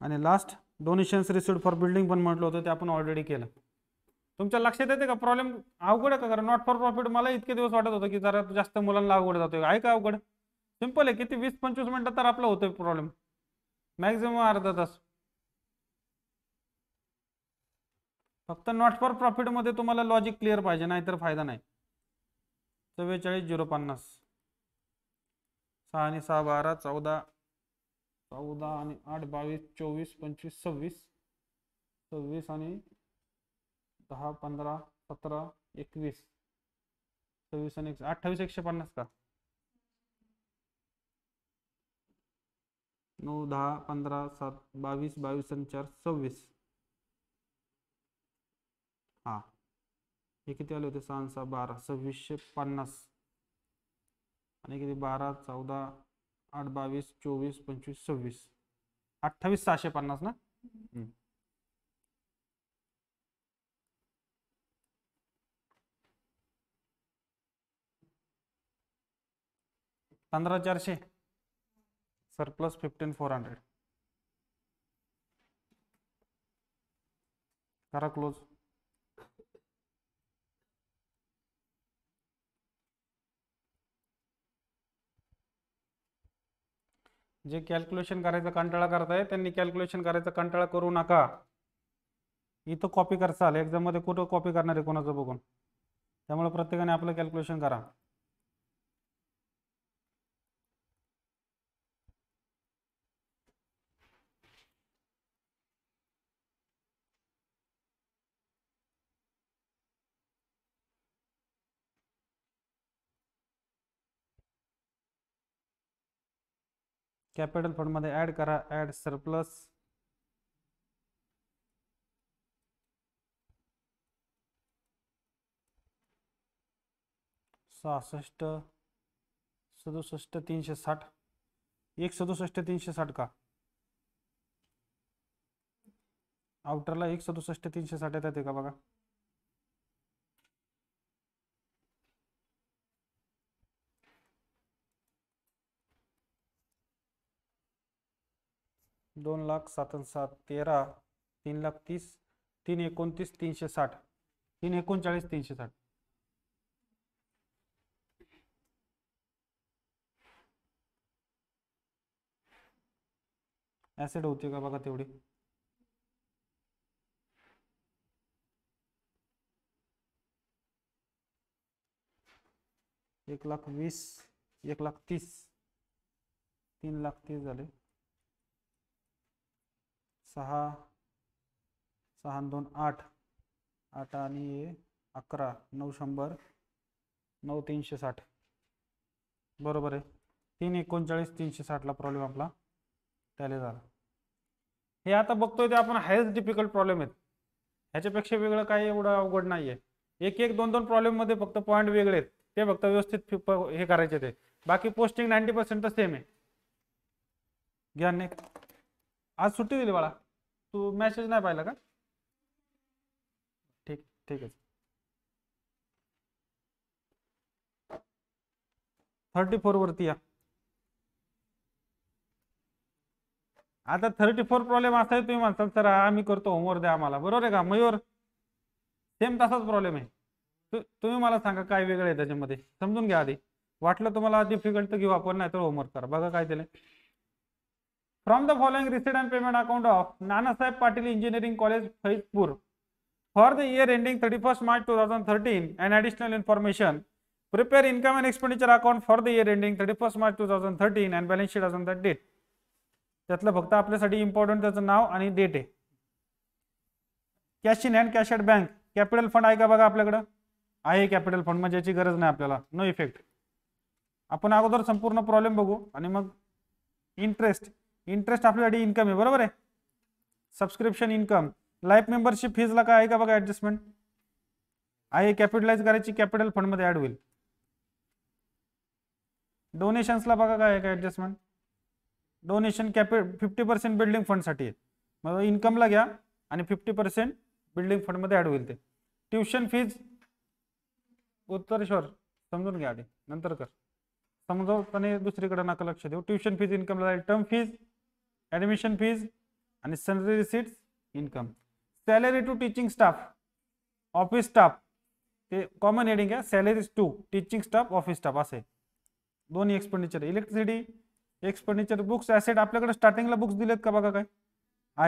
S1: आणि last donations received for building पण म्हटलं होतं ते आपण ऑलरेडी केलं तुमच्या लक्षात येते का प्रॉब्लेम अवघड आहे का कारण नॉट फॉर प्रॉफिट मला इतके दिवस वाटत होतं की जरा जास्त मुलांना अवघड जातोय आहे का अवघड सिम्पल आहे किती वीस पंचवीस मिनटं तर आपलं होतं प्रॉब्लेम मॅक्झिमम अर्धा तास फक्त नॉट फॉर प्रॉफिटमध्ये तुम्हाला लॉजिक क्लिअर पाहिजे नाहीतर फायदा नाही चव्वेचाळीस झिरो पन्नास सहा आणि सहा बारा चौदा चौदा आणि आठ बावीस चोवीस पंचवीस सव्वीस सव्वीस आणि दहा पंधरा सतरा एकवीस सव्वीस आणि अठ्ठावीस एकशे पन्नास का नऊ दहा पंधरा सात बावीस बावीस आणि चार सव्वीस हा हे किती आले होते सहा सहा बारा सव्वीसशे पन्नास आणि किती बारा चौदा आठ बावीस चोवीस पंचवीस सव्वीस अठ्ठावीस सहाशे पन्नास ना पंधरा चारशे sir plus fifteen four hundred करा क्लोज जे कॅल्क्युलेशन करायचा कंटाळा करताय त्यांनी कॅल्क्युलेशन करायचा कंटाळा करू नका इथं कॉपी एक्झाम एक्झाममध्ये कुठं कॉपी करणार आहे कोणाचं बघून त्यामुळे प्रत्येकाने आपलं कॅल्क्युलेशन करा कॅपिटल फंडमध्ये ॲड करा ॲड सरप्लस सहासष्ट सदुसष्ट तीनशे साठ एक सदुसष्ट तीनशे साठ का आउटरला एक सदुसष्ट तीनशे साठ येतात का बघा दोन लाख सात सात तेरा तीन लाख तीस तीन एकोणतीस तीनशे साठ तीन एकोणचाळीस तीनशे साठ ॲसिड होते का बघा तेवढी एक लाख वीस एक लाख तीस तीन लाख तीस झाले सहा सहा दोन आठ आठ आणि अकरा नऊ शंभर नऊ तीनशे साठ बरोबर आहे तीन एकोणचाळीस तीनशे साठला प्रॉब्लेम आपला त्याला झाला हे आता बघतोय ते आपण हायस्ट डिफिकल्ट प्रॉब्लेम आहेत ह्याच्यापेक्षा वेगळं काही एवढं अवघड नाही आहे एक एक दोन दोन प्रॉब्लेममध्ये फक्त पॉईंट वेगळे आहेत ते फक्त व्यवस्थित हे करायचे ते बाकी पोस्टिंग नाईन्टी पर्सेंट तर सेम आहे घ्या आज सुट्टी दिली बाळा तू मेसेज नाही पाहिला का ठीक ठीक आहे थर्टी फोर वरती या आता थर्टी फोर प्रॉब्लेम असाय तुम्ही म्हणताल सर आम्ही करतो होमवर्क द्या आम्हाला बरोबर आहे का मयूर सेम तसाच प्रॉब्लेम आहे तुम्ही मला सांगा काय वेगळं आहे त्याच्यामध्ये समजून घ्या आधी वाटलं तुम्हाला डिफिकल्ट तर घेऊ आपण नाही तर होमवर्क करा बघा काय त्याला from the following receipt and payment account of Nanasaheb Patil engineering college Faizpur for the year ending thirty first March two thousand thirteen and additional information prepare income and expenditure account for the year ending thirty first March two thousand thirteen and balance sheet on date त्यातलं फक्त आपल्यासाठी important त्याचं नाव आणि date आहे cash in hand cash at bank capital fund आहे का बघा आपल्याकडं आहे कॅपिटल फंड म्हणजे याची गरज नाही आपल्याला नो इफेक्ट आपण अगोदर संपूर्ण प्रॉब्लेम बघू आणि मग इंटरेस्ट इंटरेस्ट आपल्यासाठी इन्कम आहे बरोबर आहे सबस्क्रिप्शन इन्कम लाईफ मेंबरशिप फीजला काय आहे का बघा ऍडजस्टमेंट आहे कॅपिटलाइज करायची कॅपिटल फंडमध्ये ऍड होईल डोनेशन्सला बघा काय आहे का ऍडजस्टमेंट डोनेशन कॅपि फिफ्टी पर्सेंट बिल्डिंग फंडसाठी आहे मग इन्कमला घ्या आणि फिफ्टी पर्सेंट बिल्डिंग फंडमध्ये ऍड होईल ते ट्युशन फीज उत्तरेश्वर समजून घ्या आधी नंतर कर समजवताना दुसरीकडे नका लक्ष देऊ ट्युशन फीज इन्कमला जाईल टर्म फीज ॲडमिशन फीज आणि salary receipts income salary to teaching staff office staff ते कॉमन हेडिंग आहे salaries to teaching staff office staff असे दोन्ही expenditure electricity expenditure books asset आपल्याकडे स्टार्टिंगला बुक्स दिलेत का बघा काय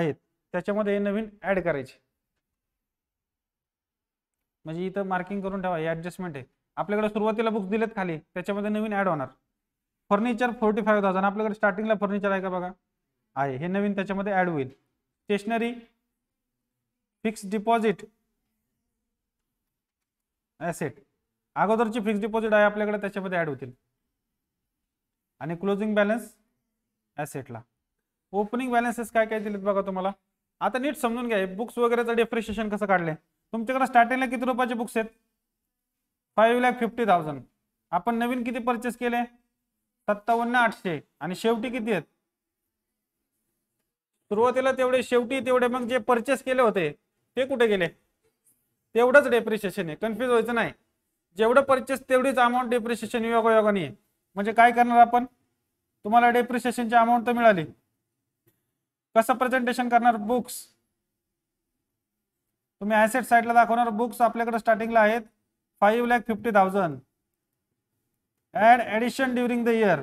S1: आहेत त्याच्यामध्ये हे नवीन ॲड करायचे म्हणजे इथं मार्किंग करून ठेवा हे ॲडजस्टमेंट आहे आपल्याकडे सुरुवातीला बुक्स दिलेत खाली त्याच्यामध्ये नवीन ॲड होणार फर्निचर फोर्टी फाईव्ह थाउजंड आपल्याकडे स्टार्टिंगला फर्निचर आहे का बघा आहे हे नवीन त्याच्यामध्ये ऍड होईल स्टेशनरी फिक्स डिपॉझिट ॲसेट अगोदरची फिक्स डिपॉझिट आहे आपल्याकडे त्याच्यामध्ये ऍड होतील आणि क्लोजिंग बॅलन्स ॲसेटला ओपनिंग बॅलन्सेस काय काय दिलेत बघा तुम्हाला आता नीट समजून घ्या बुक्स वगैरेचं डेप्रिशिएशन कसं काढले तुमच्याकडे स्टार्टिंगला किती रुपयाचे बुक्स आहेत फाईव्ह लॅक फिफ्टी थाउजंड आपण नवीन किती परचेस केले सत्तावन्न आठशे आणि शेवटी किती आहेत सुरुवातीला तेवढे शेवटी तेवढे मग जे परचेस केले होते ते कुठे गेले तेवढंच डेप्रिशिएशन आहे कन्फ्युज व्हायचं नाही जेवढं परचेस तेवढीच अमाऊंट डेप्रिशिएशन योगायोगाने आहे म्हणजे काय करणार आपण तुम्हाला डेप्रिशिएशनची अमाऊंट तर मिळाली कसं प्रेझेंटेशन करणार बुक्स तुम्ही ऍसेट साईडला दाखवणार बुक्स आपल्याकडे स्टार्टिंगला आहेत five lakh fifty thousand add addition during the year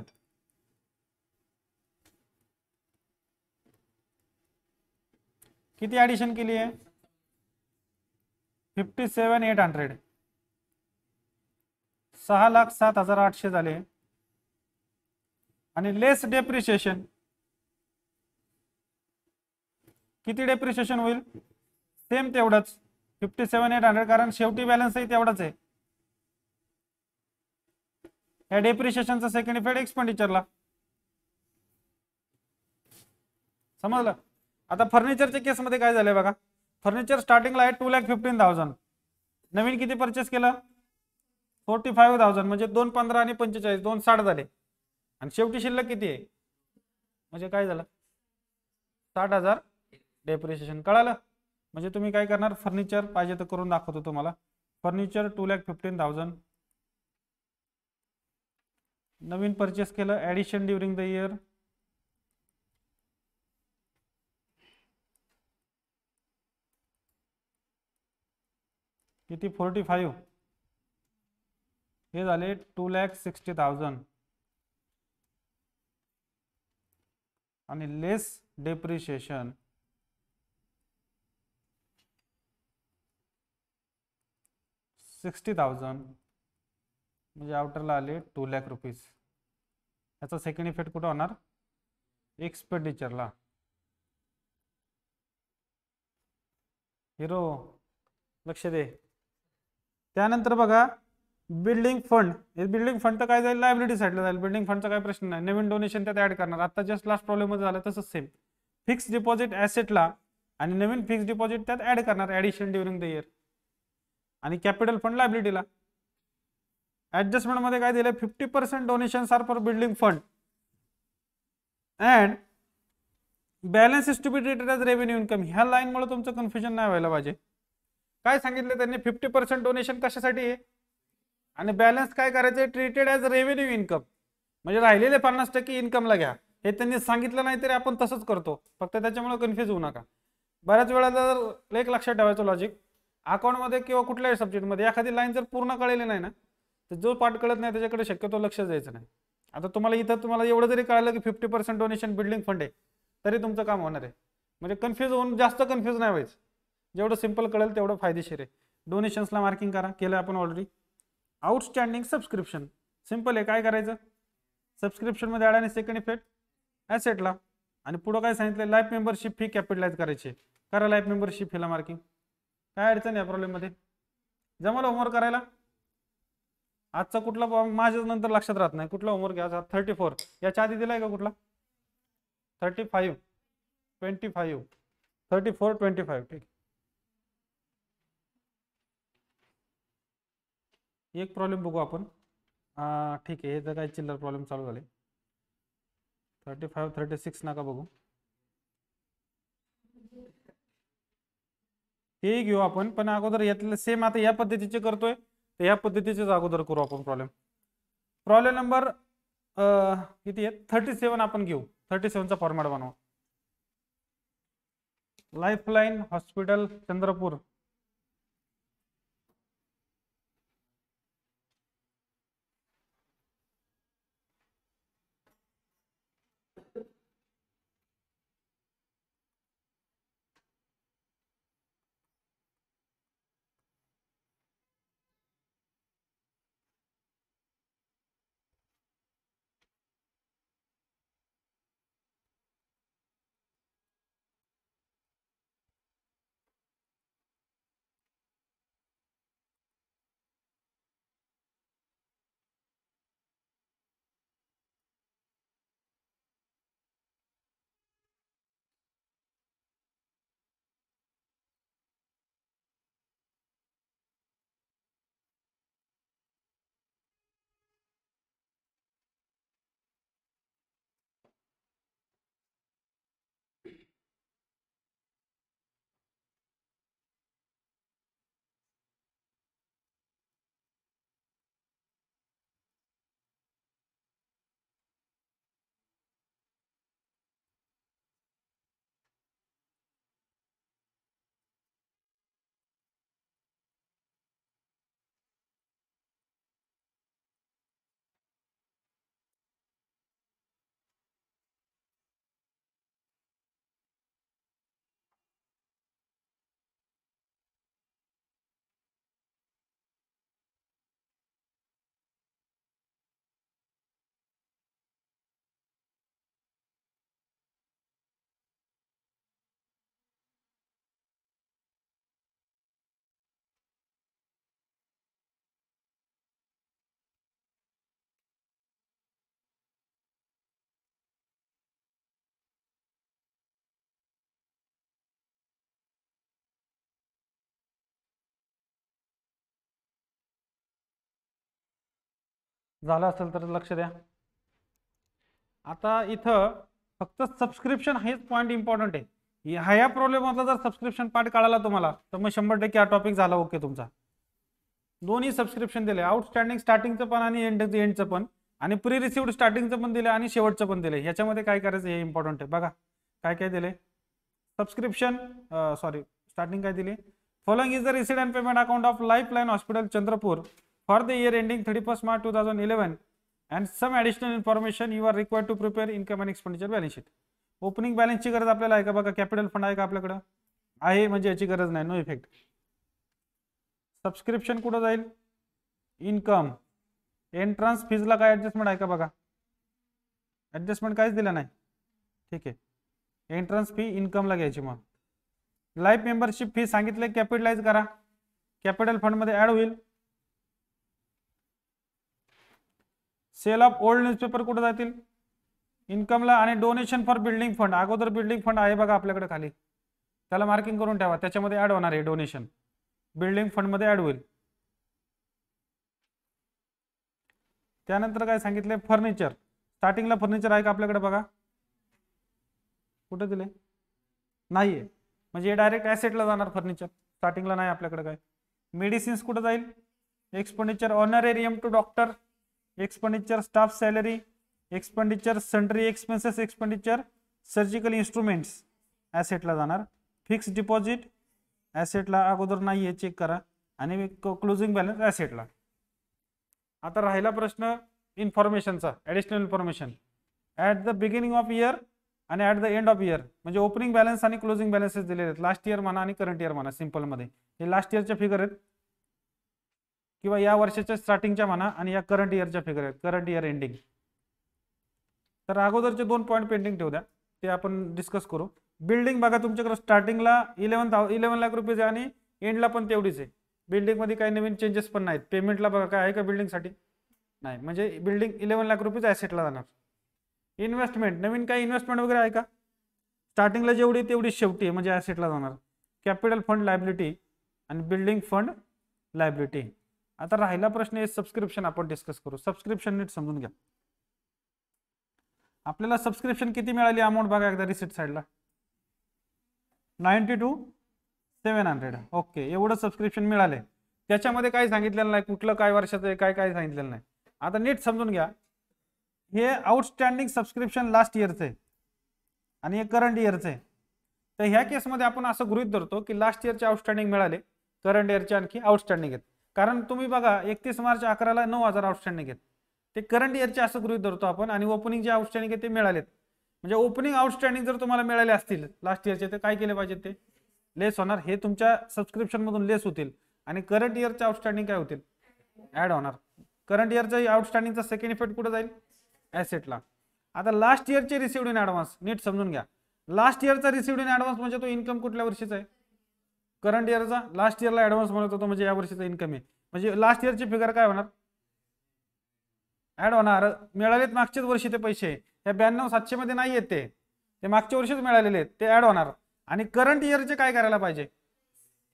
S1: किती ऍडिशन केली आहे फिफ्टी सेवन एट हंड्रेड सहा लाख सात हजार आठशे झाले आणि लेस डेप्रिशिएशन किती डेप्रिशिएशन होईल सेम तेवढंच फिफ्टी सेवन एट हंड्रेड कारण शेवटी बॅलन्सही तेवढाच आहे या डेप्रिशिएशनचा सेकंड इफेक्ट एक्सपेंडिचरला समजलं आता फर्निचरच्या केसमध्ये काय झालंय बघा फर्निचर स्टार्टिंगला आहे टू लॅक फिफ्टीन थाउजंड नवीन किती परचेस केलं फोर्टी फाईव्ह थाउजंड म्हणजे दोन पंधरा आणि पंचेचाळीस दोन साठ झाले आणि शेवटी शिल्लक किती आहे म्हणजे काय झालं साठ हजार डेप्रिसिएशन कळालं म्हणजे तुम्ही काय करणार फर्निचर पाहिजे तर करून दाखवतो तुम्हाला furniture two lakh fifteen thousand नवीन परचेस केलं ॲडिशन ड्युरिंग द इयर किती फोर्टी फाईव्ह हे झाले टू लॅक सिक्स्टी थाउजंड आणि लेस डेप्रिशिएशन सिक्स्टी थाउजंड म्हणजे आउटरला आले टू लॅक रुपीज याचा सेकंड इफेक्ट कुठं होणार एक्सपेंडिचरला हिरो लक्ष दे त्यानंतर बघा बिल्डिंग फंड बिल्डिंग फंड तर काय जाईल लायब्रिटी साईडला जाईल बिल्डिंग फंडचा काय प्रश्न नाही नवीन डोनेशन त्यात ऍड करणार आता जस्ट लास्ट मध्ये झालं तसंच सेम फिक्स डिपॉझिट ॲसेटला आणि नवीन फिक्स डिपॉझिट त्यात ऍड करणार ऍडिशन ड्युरिंग द इयर आणि कॅपिटल फंड लायबिलिटीला मध्ये काय दिलं fifty percent donation are for building fund and balance is to be treated as revenue income ह्या लाईनमुळे तुमचं कन्फ्युजन नाही व्हायला पाहिजे काय सांगितलं त्यांनी फिफ्टी पर्सेंट डोनेशन कशासाठी आहे आणि बॅलन्स काय करायचं ट्रीटेड ॲज रेव्हेन्यू इन्कम म्हणजे राहिलेले पन्नास टक्के इन्कमला घ्या हे त्यांनी सांगितलं नाही तरी आपण तसंच करतो फक्त त्याच्यामुळे कन्फ्युज होऊ नका बऱ्याच वेळा जर एक लक्षात ठेवायचं लॉजिक अकाउंटमध्ये किंवा कुठल्याही सब्जेक्टमध्ये एखादी लाईन जर पूर्ण कळलेली नाही ना तर जो पाठ कळत नाही त्याच्याकडे शक्यतो लक्ष द्यायचं नाही आता तुम्हाला इथं तुम्हाला एवढं जरी कळलं की fifty percent donation building fund आहे तरी तुमचं काम होणार आहे म्हणजे कन्फ्यूज होऊन जास्त कन्फ्यूज नाही व्हायचं जेवढं सिम्पल कळेल तेवढं फायदेशीर आहे डोनेशन्सला मार्किंग करा केलं आपण ऑलरेडी आउटस्टँडिंग सबस्क्रिप्शन सिम्पल आहे काय करायचं सबस्क्रिप्शनमध्ये आणि सेकंड इफेक्ट ॲसेटला आणि पुढं काय सांगितलं लाईफ मेंबरशिप फी कॅपिटलाइज करायची करा लाईफ मेंबरशिप फीला मार्किंग काय अडचण या प्रॉब्लेममध्ये जमाला होमवर्क करायला आजचा कुठला माझ्या नंतर लक्षात राहत नाही कुठला होमवर्क घ्यायचा थर्टी फोर याच्या आधी दिला आहे का कुठला thirty five twenty five thirty four twenty five ठीक एक प्रॉब्लेम बघू आपण ठीक आहे हे जर काही चिल्लर प्रॉब्लेम चालू झाले थर्टी फाईव्ह थर्टी सिक्स नका बघू हे घेऊ आपण पण अगोदर यातलं सेम आता या पद्धतीचे करतोय तर या पद्धतीचेच अगोदर करू आपण प्रॉब्लेम प्रॉब्लेम नंबर किती आहे थर्टी सेवन आपण घेऊ थर्टी सेवनचा फॉर्मॅट बनवू लाईफलाईन हॉस्पिटल चंद्रपूर झालं असेल तर लक्ष द्या आता इथं फक्त सबस्क्रिप्शन हेच पॉईंट इम्पॉर्टंट आहे ह्या प्रॉब्लेममधला जर सबस्क्रिप्शन पार्ट काढाला तुम्हाला तर मग शंभर टक्के हा टॉपिक झाला ओके तुमचा दोन्ही सबस्क्रिप्शन दिले आउटस्टँडिंग स्टार्टिंगचं पण आणि एंड एंडचं पण आणि प्री रिसिव्ड स्टार्टिंगचं पण दिलं आणि शेवटचं पण दिलं याच्यामध्ये काय करायचं हे इम्पॉर्टंट आहे बघा काय काय दिले सबस्क्रिप्शन सॉरी स्टार्टिंग काय दिली following is the receipt and payment account of Life Line Hospital Chandrapur for the year ending 31st March 2011 and some additional information you are required to prepare income and expenditure balance sheet. Opening बॅलन्सची गरज आपल्याला आहे का बघा capital fund आहे का आपल्याकडं आहे म्हणजे याची गरज नाही नो इफेक्ट सबस्क्रिप्शन कुठं जाईल इन्कम एंट्रन्स फीजला काय ॲडजस्टमेंट आहे का बघा ॲडजस्टमेंट काहीच दिलं नाही ठीक आहे एन्ट्रन्स फी इन्कमला घ्यायची मग लाईफ मेंबरशिप फी सांगितले कॅपिटलाइज करा कॅपिटल फंडमध्ये ॲड होईल सेल ऑफ ओल्ड न्यूजपेपर कुठे जातील इन्कमला आणि डोनेशन फॉर बिल्डिंग फंड अगोदर बिल्डिंग फंड आहे बघा आपल्याकडे खाली त्याला मार्किंग करून ठेवा त्याच्यामध्ये ॲड होणार आहे डोनेशन बिल्डिंग फंडमध्ये ॲड होईल त्यानंतर काय सांगितले फर्निचर स्टार्टिंगला फर्निचर आहे का आपल्याकडे बघा कुठं दिले नाही आहे म्हणजे डायरेक्ट ॲसेटला जाणार फर्निचर स्टार्टिंगला नाही आपल्याकडे काय मेडिसिन्स कुठं जाईल expenditure honorarium to doctor expenditure staff salary expenditure sundry expenses expenditure surgical instruments ॲसेटला जाणार फिक्स डिपॉझिट ॲसेटला अगोदर नाही आहे चेक करा आणि क्लोजिंग बॅलन्स ॲसेटला आता राहिला प्रश्न इन्फॉर्मेशनचा additional information at the beginning of year आणि at the end of year म्हणजे ओपनिंग बॅलन्स आणि क्लोजिंग बॅलन्सेस दिलेले आहेत लास्ट इयर म्हणा आणि करंट इयर म्हणा सिम्पलमध्ये हे लास्ट इयरचे फिगर आहेत किंवा या वर्षाच्या स्टार्टिंगच्या म्हणा आणि या करंट इयरच्या फिगर आहेत करंट इयर एंडिंग तर अगोदरचे दोन पॉईंट पेंडिंग ठेवू द्या ते आपण डिस्कस करू बिल्डिंग बघा तुमच्याकडे स्टार्टिंगला इलेव्हन थाउ इलेव्हन लाख रुपये आणि एंडला पण तेवढीच आहे बिल्डिंगमध्ये काही नवीन चेंजेस पण नाहीत पेमेंटला बघा काय आहे का बिल्डिंगसाठी नाही म्हणजे बिल्डिंग इलेव्हन लाख रुपये ॲसेटला जाणार इन्व्हेस्टमेंट नवीन काही इन्व्हेस्टमेंट वगैरे आहे का स्टार्टिंगला जेवढी तेवढी शेवटी आहे म्हणजे ॲसेटला जाणार कॅपिटल फंड लायबिलिटी आणि बिल्डिंग फंड लायबिलिटी आता राहिला प्रश्न आहे सबस्क्रिप्शन आपण डिस्कस करू सबस्क्रिप्शन नीट समजून घ्या आपल्याला सबस्क्रिप्शन किती मिळाली अमाऊंट बघा एकदा रिसिट साईडला ninety two seven hundred okay एवढं सबस्क्रिप्शन मिळाले त्याच्यामध्ये काय सांगितलेलं नाही कुठलं काय वर्षाचं आहे काय काय सांगितलेलं नाही आता नीट समजून घ्या हे आउटस्टँडिंग सबस्क्रिप्शन लास्ट इयरचं आहे आणि हे करंट इयरचं आहे तर ह्या केसमध्ये आपण असं गृहित धरतो की लास्ट इयरचे आउटस्टँडिंग मिळाले करंट इयरचे आणखी आउटस्टँडिंग आहेत कारण तुम्ही बघा एकतीस मार्च अकराला नऊ हजार आउटस्टँडिंग आहेत ते करंट इयरचे असं गृहित धरतो आपण आणि ओपनिंग जे आउटस्टँडिंग आहे ते मिळालेत म्हणजे ओपनिंग आउटस्टँडिंग जर तुम्हाला मिळाले असतील लास्ट इयरचे तर काय केले पाहिजे ते लेस होणार हे तुमच्या मधून लेस होतील आणि करंट इयरचे आउटस्टँडिंग काय होतील ॲड होणार करंट इयरचं आउटस्टँडिंगचा सेकंड इफेक्ट कुठं जाईल ॲसेटला आता लास्ट इयरचे रिसिव्ह इन ॲडव्हान्स नीट समजून घ्या लास्ट इयरचा रिसिव्ह इन ॲडव्हान्स म्हणजे तो इन्कम कुठल्या वर्षीचा आहे करंट इयरचा लास्ट इयरला ॲडव्हान्स म्हणत होतो म्हणजे या वर्षीचा इन्कम आहे म्हणजे लास्ट इयरची फिगर काय होणार ॲड होणार मिळालेत मागच्याच वर्षी ते पैसे या ब्याण्णव सातशेमध्ये नाही येते ते मागच्या वर्षीच मिळालेले आहेत ते ॲड होणार आणि करंट इयरचे काय करायला पाहिजे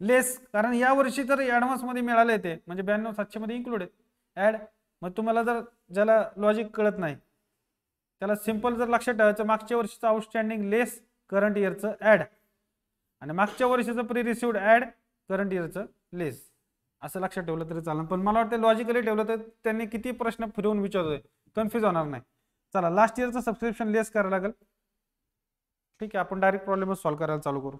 S1: लेस कारण या वर्षी तर ॲडव्हान्समध्ये मिळाले ते म्हणजे ब्याण्णव सातशेमध्ये इन्क्लूड आहेत ॲड मग तुम्हाला जर ज्याला लॉजिक कळत नाही त्याला सिम्पल जर लक्षात ठेवायचं मागच्या वर्षीचं आउटस्टँडिंग लेस करंट इयरचं ॲड आणि मागच्या वर्षाचं प्री रिसिव्ह ॲड करंट इयरचं लेस असं लक्षात ठेवलं तरी चालेल पण मला वाटतं लॉजिकली ठेवलं तर त्यांनी किती प्रश्न फिरवून विचारतोय कन्फ्यूज होणार नाही चला लास्ट इयरचं सबस्क्रिप्शन लेस करायला लागेल ठीक आहे आपण डायरेक्ट प्रॉब्लेमच सॉल्व्ह करायला चालू करू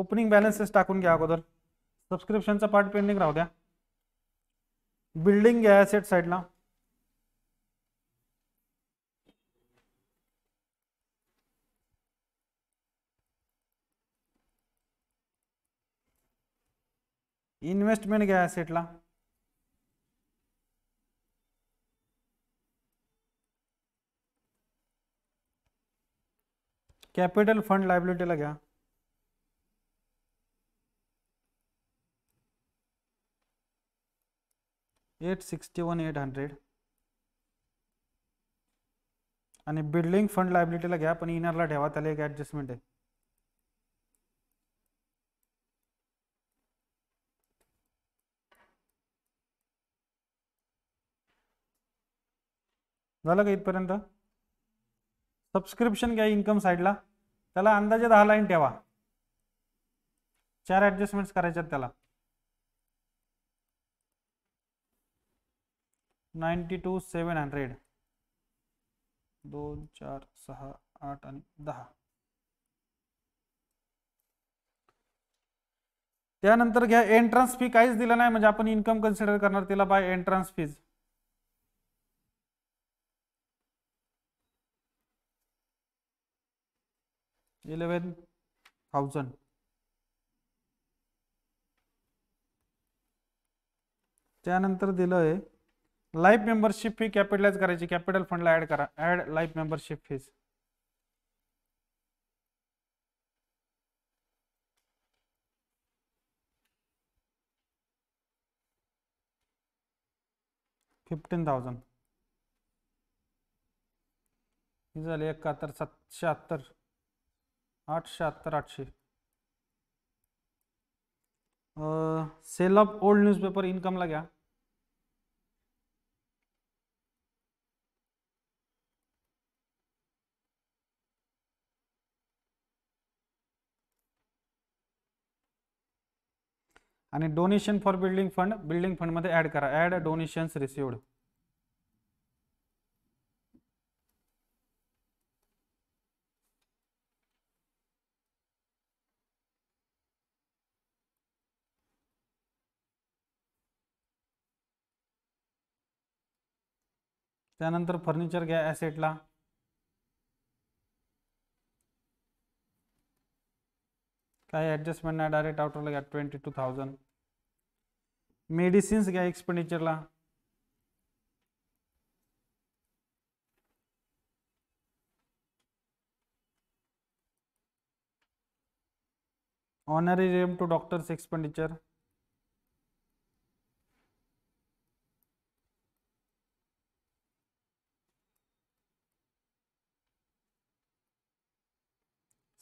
S1: ओपनिंग बैलेंसेस टाकून घ्या अगोदर सबस्क्रिप्शनचा पार्ट पेंडिंग राहू द्या बिल्डिंग घ्या ॲसेट साईडला इन्व्हेस्टमेंट घ्या ॲसेटला कॅपिटल फंड लायबिलिटीला घ्या एट एट हंड्रेड आणि बिल्डिंग फंड लायबिलिटीला घ्या पण इनरला ठेवा त्याला एक ॲडजस्टमेंट आहे झालं का इथपर्यंत सबस्क्रिप्शन घ्या इन्कम साईडला त्याला अंदाजे दहा लाईन ठेवा चार ॲडजस्टमेंट्स करायच्यात त्याला नाईन्टी टू सेवन हंड्रेड दोन चार सहा आठ आणि दहा त्यानंतर घ्या एंट्रन्स फी काहीच दिलं नाही म्हणजे आपण इन्कम कन्सिडर करणार तिला by entrance fees eleven thousand त्यानंतर दिलं आहे लाईफ मेंबरशिप फी कॅपिटलाइज करायची कॅपिटल फंडला ऍड करा add life membership fees fifteen thousand झाले एकाहत्तर सातशे अत्तर आठशे अत्तर आठशे सेल ऑफ ओल्ड न्यूजपेपर इन्कमला घ्या आणि donation for building fund building फंडमध्ये ऍड करा ॲड डोनेशन्स रिसिवड त्यानंतर फर्निचर घ्या ॲसेटला चाहे ॲडजस्टमेंट नाही डायरेक्ट आउटरला घ्या twenty two thousand medicines expenditure एक्सपेंडिचरला honorarium to doctors expenditure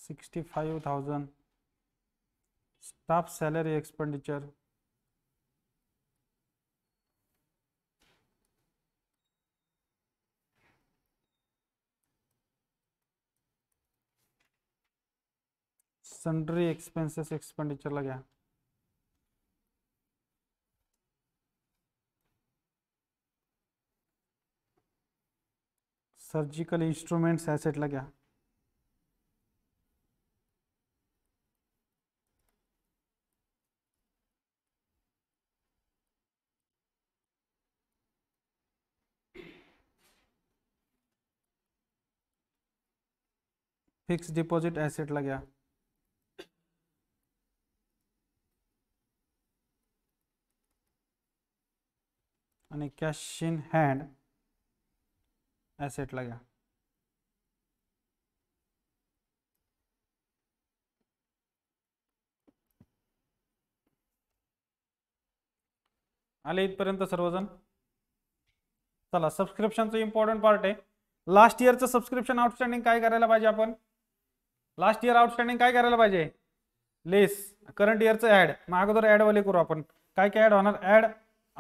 S1: sixty five thousand staff salary expenditure sundry expenses expenditure लगे सर्जिकल इंस्ट्रूमेंट्स एसेट लगे फिक्स डिपॉझिट ॲसेटला घ्या आणि कॅश इन हँड ॲसेटला घ्या आले इथपर्यंत सर्वजण चला सबस्क्रिप्शनचं इम्पॉर्टंट पार्ट आहे लास्ट इयरचं सबस्क्रिप्शन आउटस्टँडिंग काय करायला पाहिजे आपण लास्ट इयर आउटस्टँडिंग काय करायला पाहिजे लेस करंट इयरचं ऍड मग अगोदर ॲडवाले करू आपण काय काय ऍड होणार add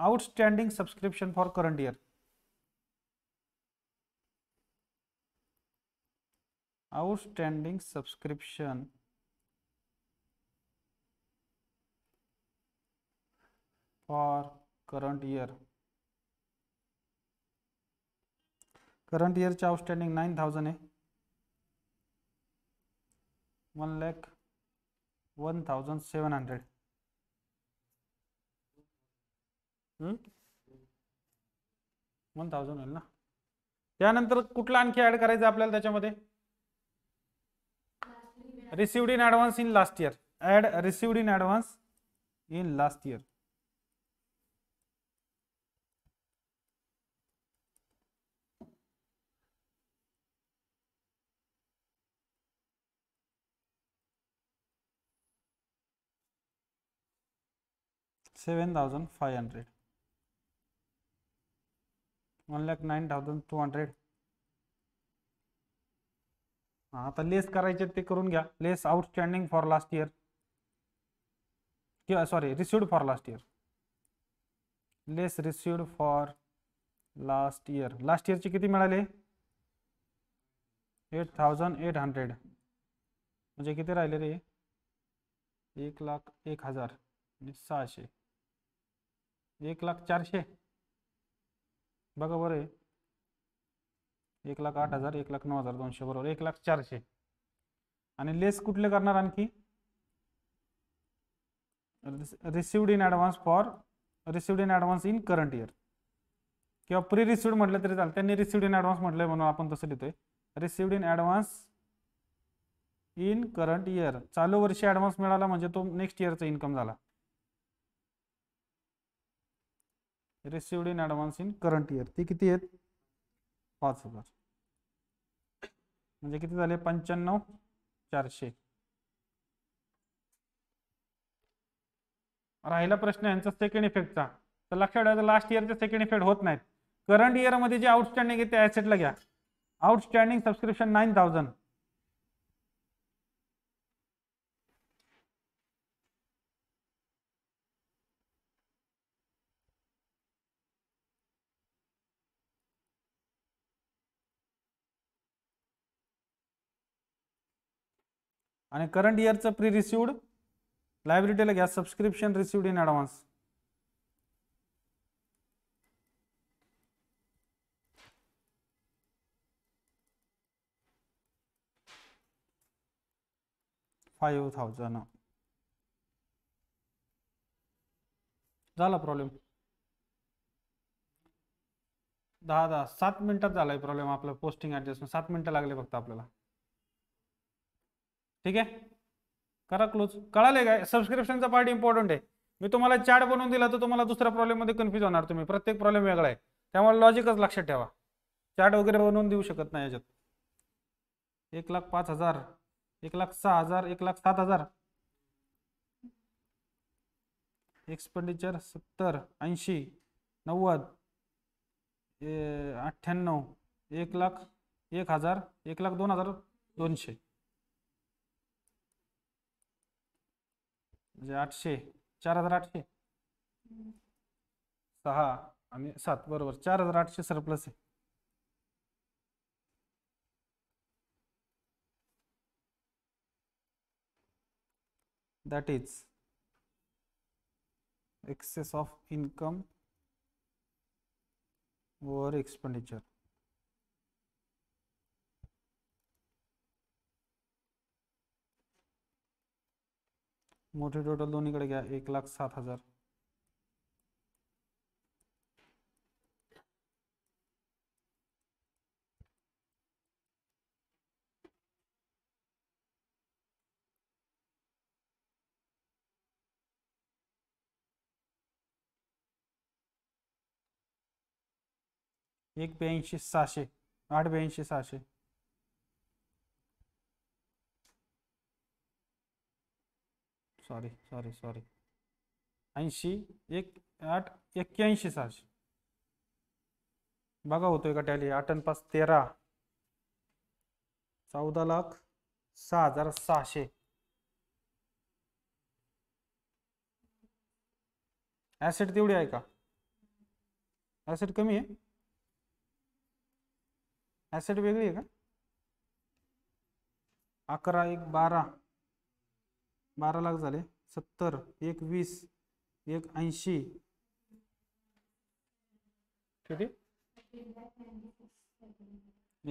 S1: outstanding subscription for current year outstanding subscription for current year current इयरचे आउटस्टँडिंग नाईन थाउजंड आहे one lakh one thousand seven hundred one thousand होईल ना त्यानंतर कुठला आणखी ऍड करायचं आपल्याला त्याच्यामध्ये received in advance in last year add received in advance in last year seven thousand thousand hundred one 7,500. 1,09,200. आता लेस करायचे ते करून घ्या less outstanding for last year किंवा sorry received for last year less received for last year last इयरचे किती मिळाले eight thousand eight hundred म्हणजे किती राहिले रे एक लाख एक हजार सहाशे एक लाख चारशे बघा बरं आहे एक लाख आठ हजार एक लाख नऊ हजार दोनशे बरोबर एक लाख चारशे आणि लेस कुठले करणार आणखी received in advance for received in advance in current year किंवा प्री रिसिवड म्हटलं तरी चालतं त्यांनी रिसिवड इन ॲडव्हान्स म्हटलंय म्हणून आपण तसं लिहितोय received in advance in current year चालू वर्षी ॲडव्हान्स मिळाला म्हणजे तो नेक्स्ट इयरचा इन्कम झाला received in advance in current year ती किती आहेत पाच हजार म्हणजे किती झाले पंच्याण्णव चारशे राहिला प्रश्न यांचा सेकंड इफेक्टचा तर लक्षात ठेवायचं लास्ट इयरचे सेकंड इफेक्ट होत नाहीत करंट इयरमध्ये जे आउटस्टँडिंग आहे ते ऍसेटला घ्या आउटस्टँडिंग सबस्क्रिप्शन नाईन थाउजंड आणि करंट इयरचं प्री रिसिवड लायब्रिटीला घ्या subscription received in advance five thousand झाला प्रॉब्लेम दहा दहा सात मिनिटात झालाय प्रॉब्लेम आपलं पोस्टिंग ॲडजस्टमेंट सात मिनिटं लागले फक्त आपल्याला ठीक आहे करा क्लोज कळाले काय सबस्क्रिप्शनचा पार्ट इम्पॉर्टंट आहे मी तुम्हाला चार्ट बनवून दिला तर तुम्हाला दुसऱ्या प्रॉब्लेममध्ये कन्फ्यूज होणार तुम्ही प्रत्येक प्रॉब्लेम वेगळा आहे त्यामुळे लॉजिकच लक्षात ठेवा चार्ट वगैरे बनवून देऊ शकत नाही याच्यात एक लाख पाच हजार एक लाख सहा हजार एक लाख सात हजार एक्सपेंडिचर सत्तर ऐंशी नव्वद अठ्ठ्याण्णव एक लाख एक हजार एक लाख दोन हजार दोनशे म्हणजे आठशे चार हजार आठशे सहा आणि सात बरोबर चार हजार आठशे सरप्लस आहे that is excess of income over expenditure मोठे टोटल दोन्हीकडे घ्या एक लाख सात हजार एक ब्याऐंशी सहाशे आठ ब्याऐंशी सहाशे सॉरी सॉरी सॉरी ऐंशी एक आठ एक्क्याऐंशी सहाशे बघा होतोय का टॅली आठ आणि पाच तेरा चौदा लाख सहा हजार सहाशे ॲसेट तेवढी आहे का ॲसेट कमी आहे ॲसेट वेगळी आहे का अकरा एक बारा बारा लाख झाले सत्तर एक वीस एक ऐंशी किती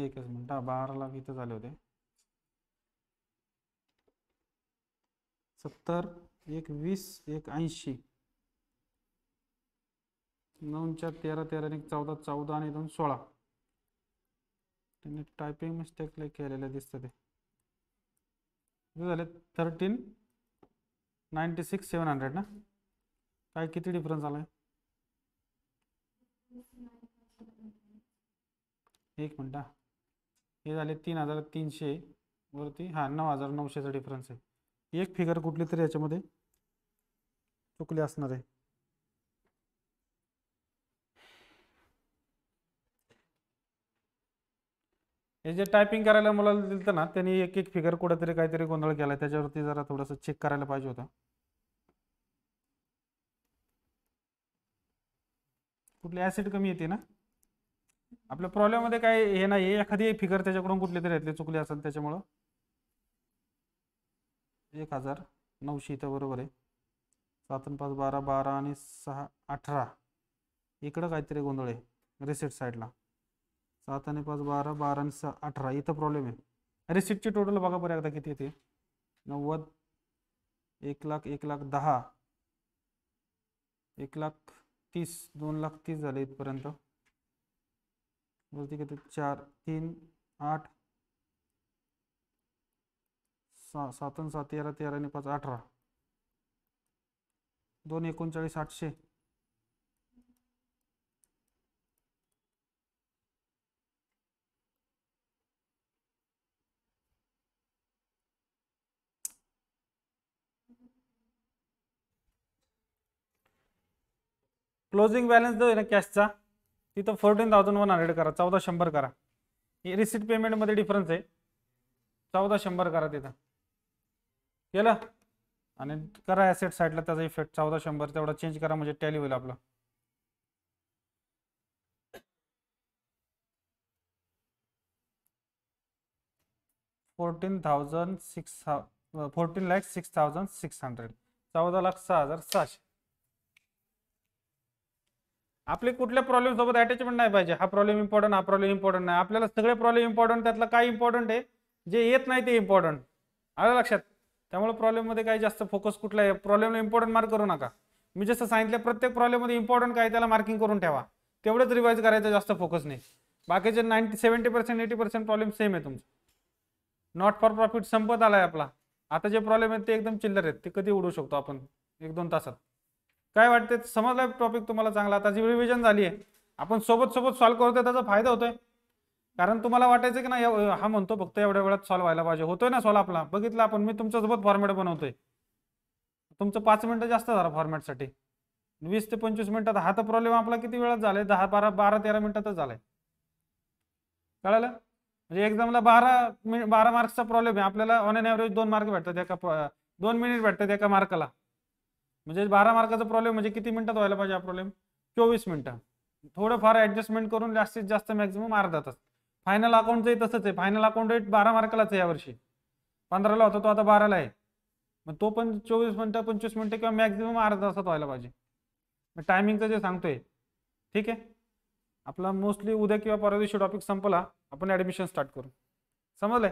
S1: एकच मिनिट हा बारा लाख इथं झाले होते सत्तर एक वीस एक ऐंशी नऊच्या तेरा तेरा आणि चौदा चौदा आणि दोन सोळा त्यांनी टायपिंग मिस्टेक केलेले दिसत ते झाले thirteen ninety six seven hundred ना काय किती डिफरन्स आला आहे एक मिनटा हे झाले तीन हजार तीनशे वरती हा नऊ हजार नऊशेचा डिफरन्स आहे एक फिगर कुठली तरी याच्यामध्ये चुकली असणार आहे हे जे टायपिंग करायला मला दिलं ना त्यांनी एक एक फिगर कुठेतरी काहीतरी गोंधळ केला त्याच्यावरती जरा थोडंसं चेक करायला पाहिजे होता कुठली ऍसिड कमी येते ना आपल्या प्रॉब्लेममध्ये काय हे नाही एखादी फिगर त्याच्याकडून कुठली तरी येतली चुकली असेल त्याच्यामुळं एक हजार नऊशे इथं बरोबर आहे सात पाच बारा बारा आणि सहा अठरा इकडं काहीतरी गोंधळ आहे रिसेट साईडला सात आने पाच बारह बारह आणि सहा अठरा इथं प्रॉब्लेम आहे अरे सीटची टोटल बघा बरं एकदा किती येते नव्वद एक लाख एक लाख दहा एक लाख तीस दोन लाख तीस झाले इथपर्यंत वरती किती चार तीन आठ सा सात आणि सात तेरा तेरा आणि पाच अठरा दोन एकोणचाळीस आठशे क्लोजिंग बॅलन्स जो आहे ना कॅशचा तिथं फोर्टीन थाउजंड वन हंड्रेड करा चौदा शंभर करा हे रिसिट पेमेंटमध्ये डिफरन्स आहे चौदा शंभर करा तिथं केलं आणि करा ॲसेट साईडला त्याचा इफेक्ट चौदा शंभर तेवढा चेंज करा म्हणजे टॅली होईल आपलं fourteen thousand six fourteen lakhs six thousand six hundred चौदा लाख सहा हजार सहाशे आपले कुठल्या प्रॉब्लेम सोबत अटॅचमेंट नाही पाहिजे हा प्रॉब्लेम इम्पॉर्टंट हा प्रॉब्लेम इम्पॉर्टंट नाही आपल्याला सगळे प्रॉब्लेम इम्पॉर्टंट त्यातला काय इम्पॉर्टंट आहे जे येत नाही ते इम्पॉर्टंट आलं लक्षात त्यामुळे प्रॉब्लेममध्ये काही जास्त फोकस कुठला आहे प्रॉब्लेमला इम्पॉर्टंट मार्क करू नका मी जसं सांगितलं प्रत्येक प्रॉब्लेममध्ये इम्पॉर्टंट काय त्याला मार्किंग करून ठेवा तेवढंच रिवाईज करायचं जास्त फोकस नाही बाकीचे ninety seventy percent eighty percent problem same आहे तुमचं नॉट फॉर प्रॉफिट संपत आला आहे आपला आता जे प्रॉब्लेम आहेत ते एकदम चिल्लर आहेत ते कधी उडू शकतो आपण एक दोन तासात काय वाटते समजला टॉपिक तुम्हाला चांगला आता जी रिव्हिजन झाली आहे आपण सोबत सोबत सॉल्व्ह करतोय त्याचा फायदा होतोय कारण तुम्हाला वाटायचं की ना हा म्हणतो फक्त एवढ्या वेळात सॉल्व्ह व्हायला पाहिजे होतोय ना सॉल्व्ह आपला बघितलं आपण मी तुमच्यासोबत फॉर्मॅट बनवतोय तुमचं पाच मिनटं जास्त झालं फॉर्मॅटसाठी वीस ते पंचवीस मिनिटात हा तर प्रॉब्लेम आपला किती वेळात झालाय दहा बारा बारा तेरा मिनिटातच झालाय कळालं म्हणजे एक्झामला बारा मिनिट बारा मार्क्सचा प्रॉब्लेम आहे आपल्याला ऑन एन एव्हरेज दोन मार्क भेटतात एका दोन मिनिट भेटतात एका मार्काला म्हणजे बारा मार्काचा प्रॉब्लेम म्हणजे किती मिनिटात व्हायला पाहिजे हा प्रॉब्लेम चोवीस मिनिटं थोडंफार ॲडजस्टमेंट करून जास्तीत जास्त मॅक्झिमम अर्धा तास फायनल अकाउंटचंही तसंच आहे फायनल अकाउंट रेट बारा मार्कालाच आहे यावर्षी पंधराला होता तो आता बाराला आहे मग तो पण चोवीस मिनटं पंचवीस मिनटं किंवा मॅक्झिमम अर्धा तासात व्हायला पाहिजे मग टायमिंगचं जे सांगतोय ठीक आहे आपला मोस्टली उद्या किंवा परवा दिवशी टॉपिक संपला आपण ॲडमिशन स्टार्ट करू समजलंय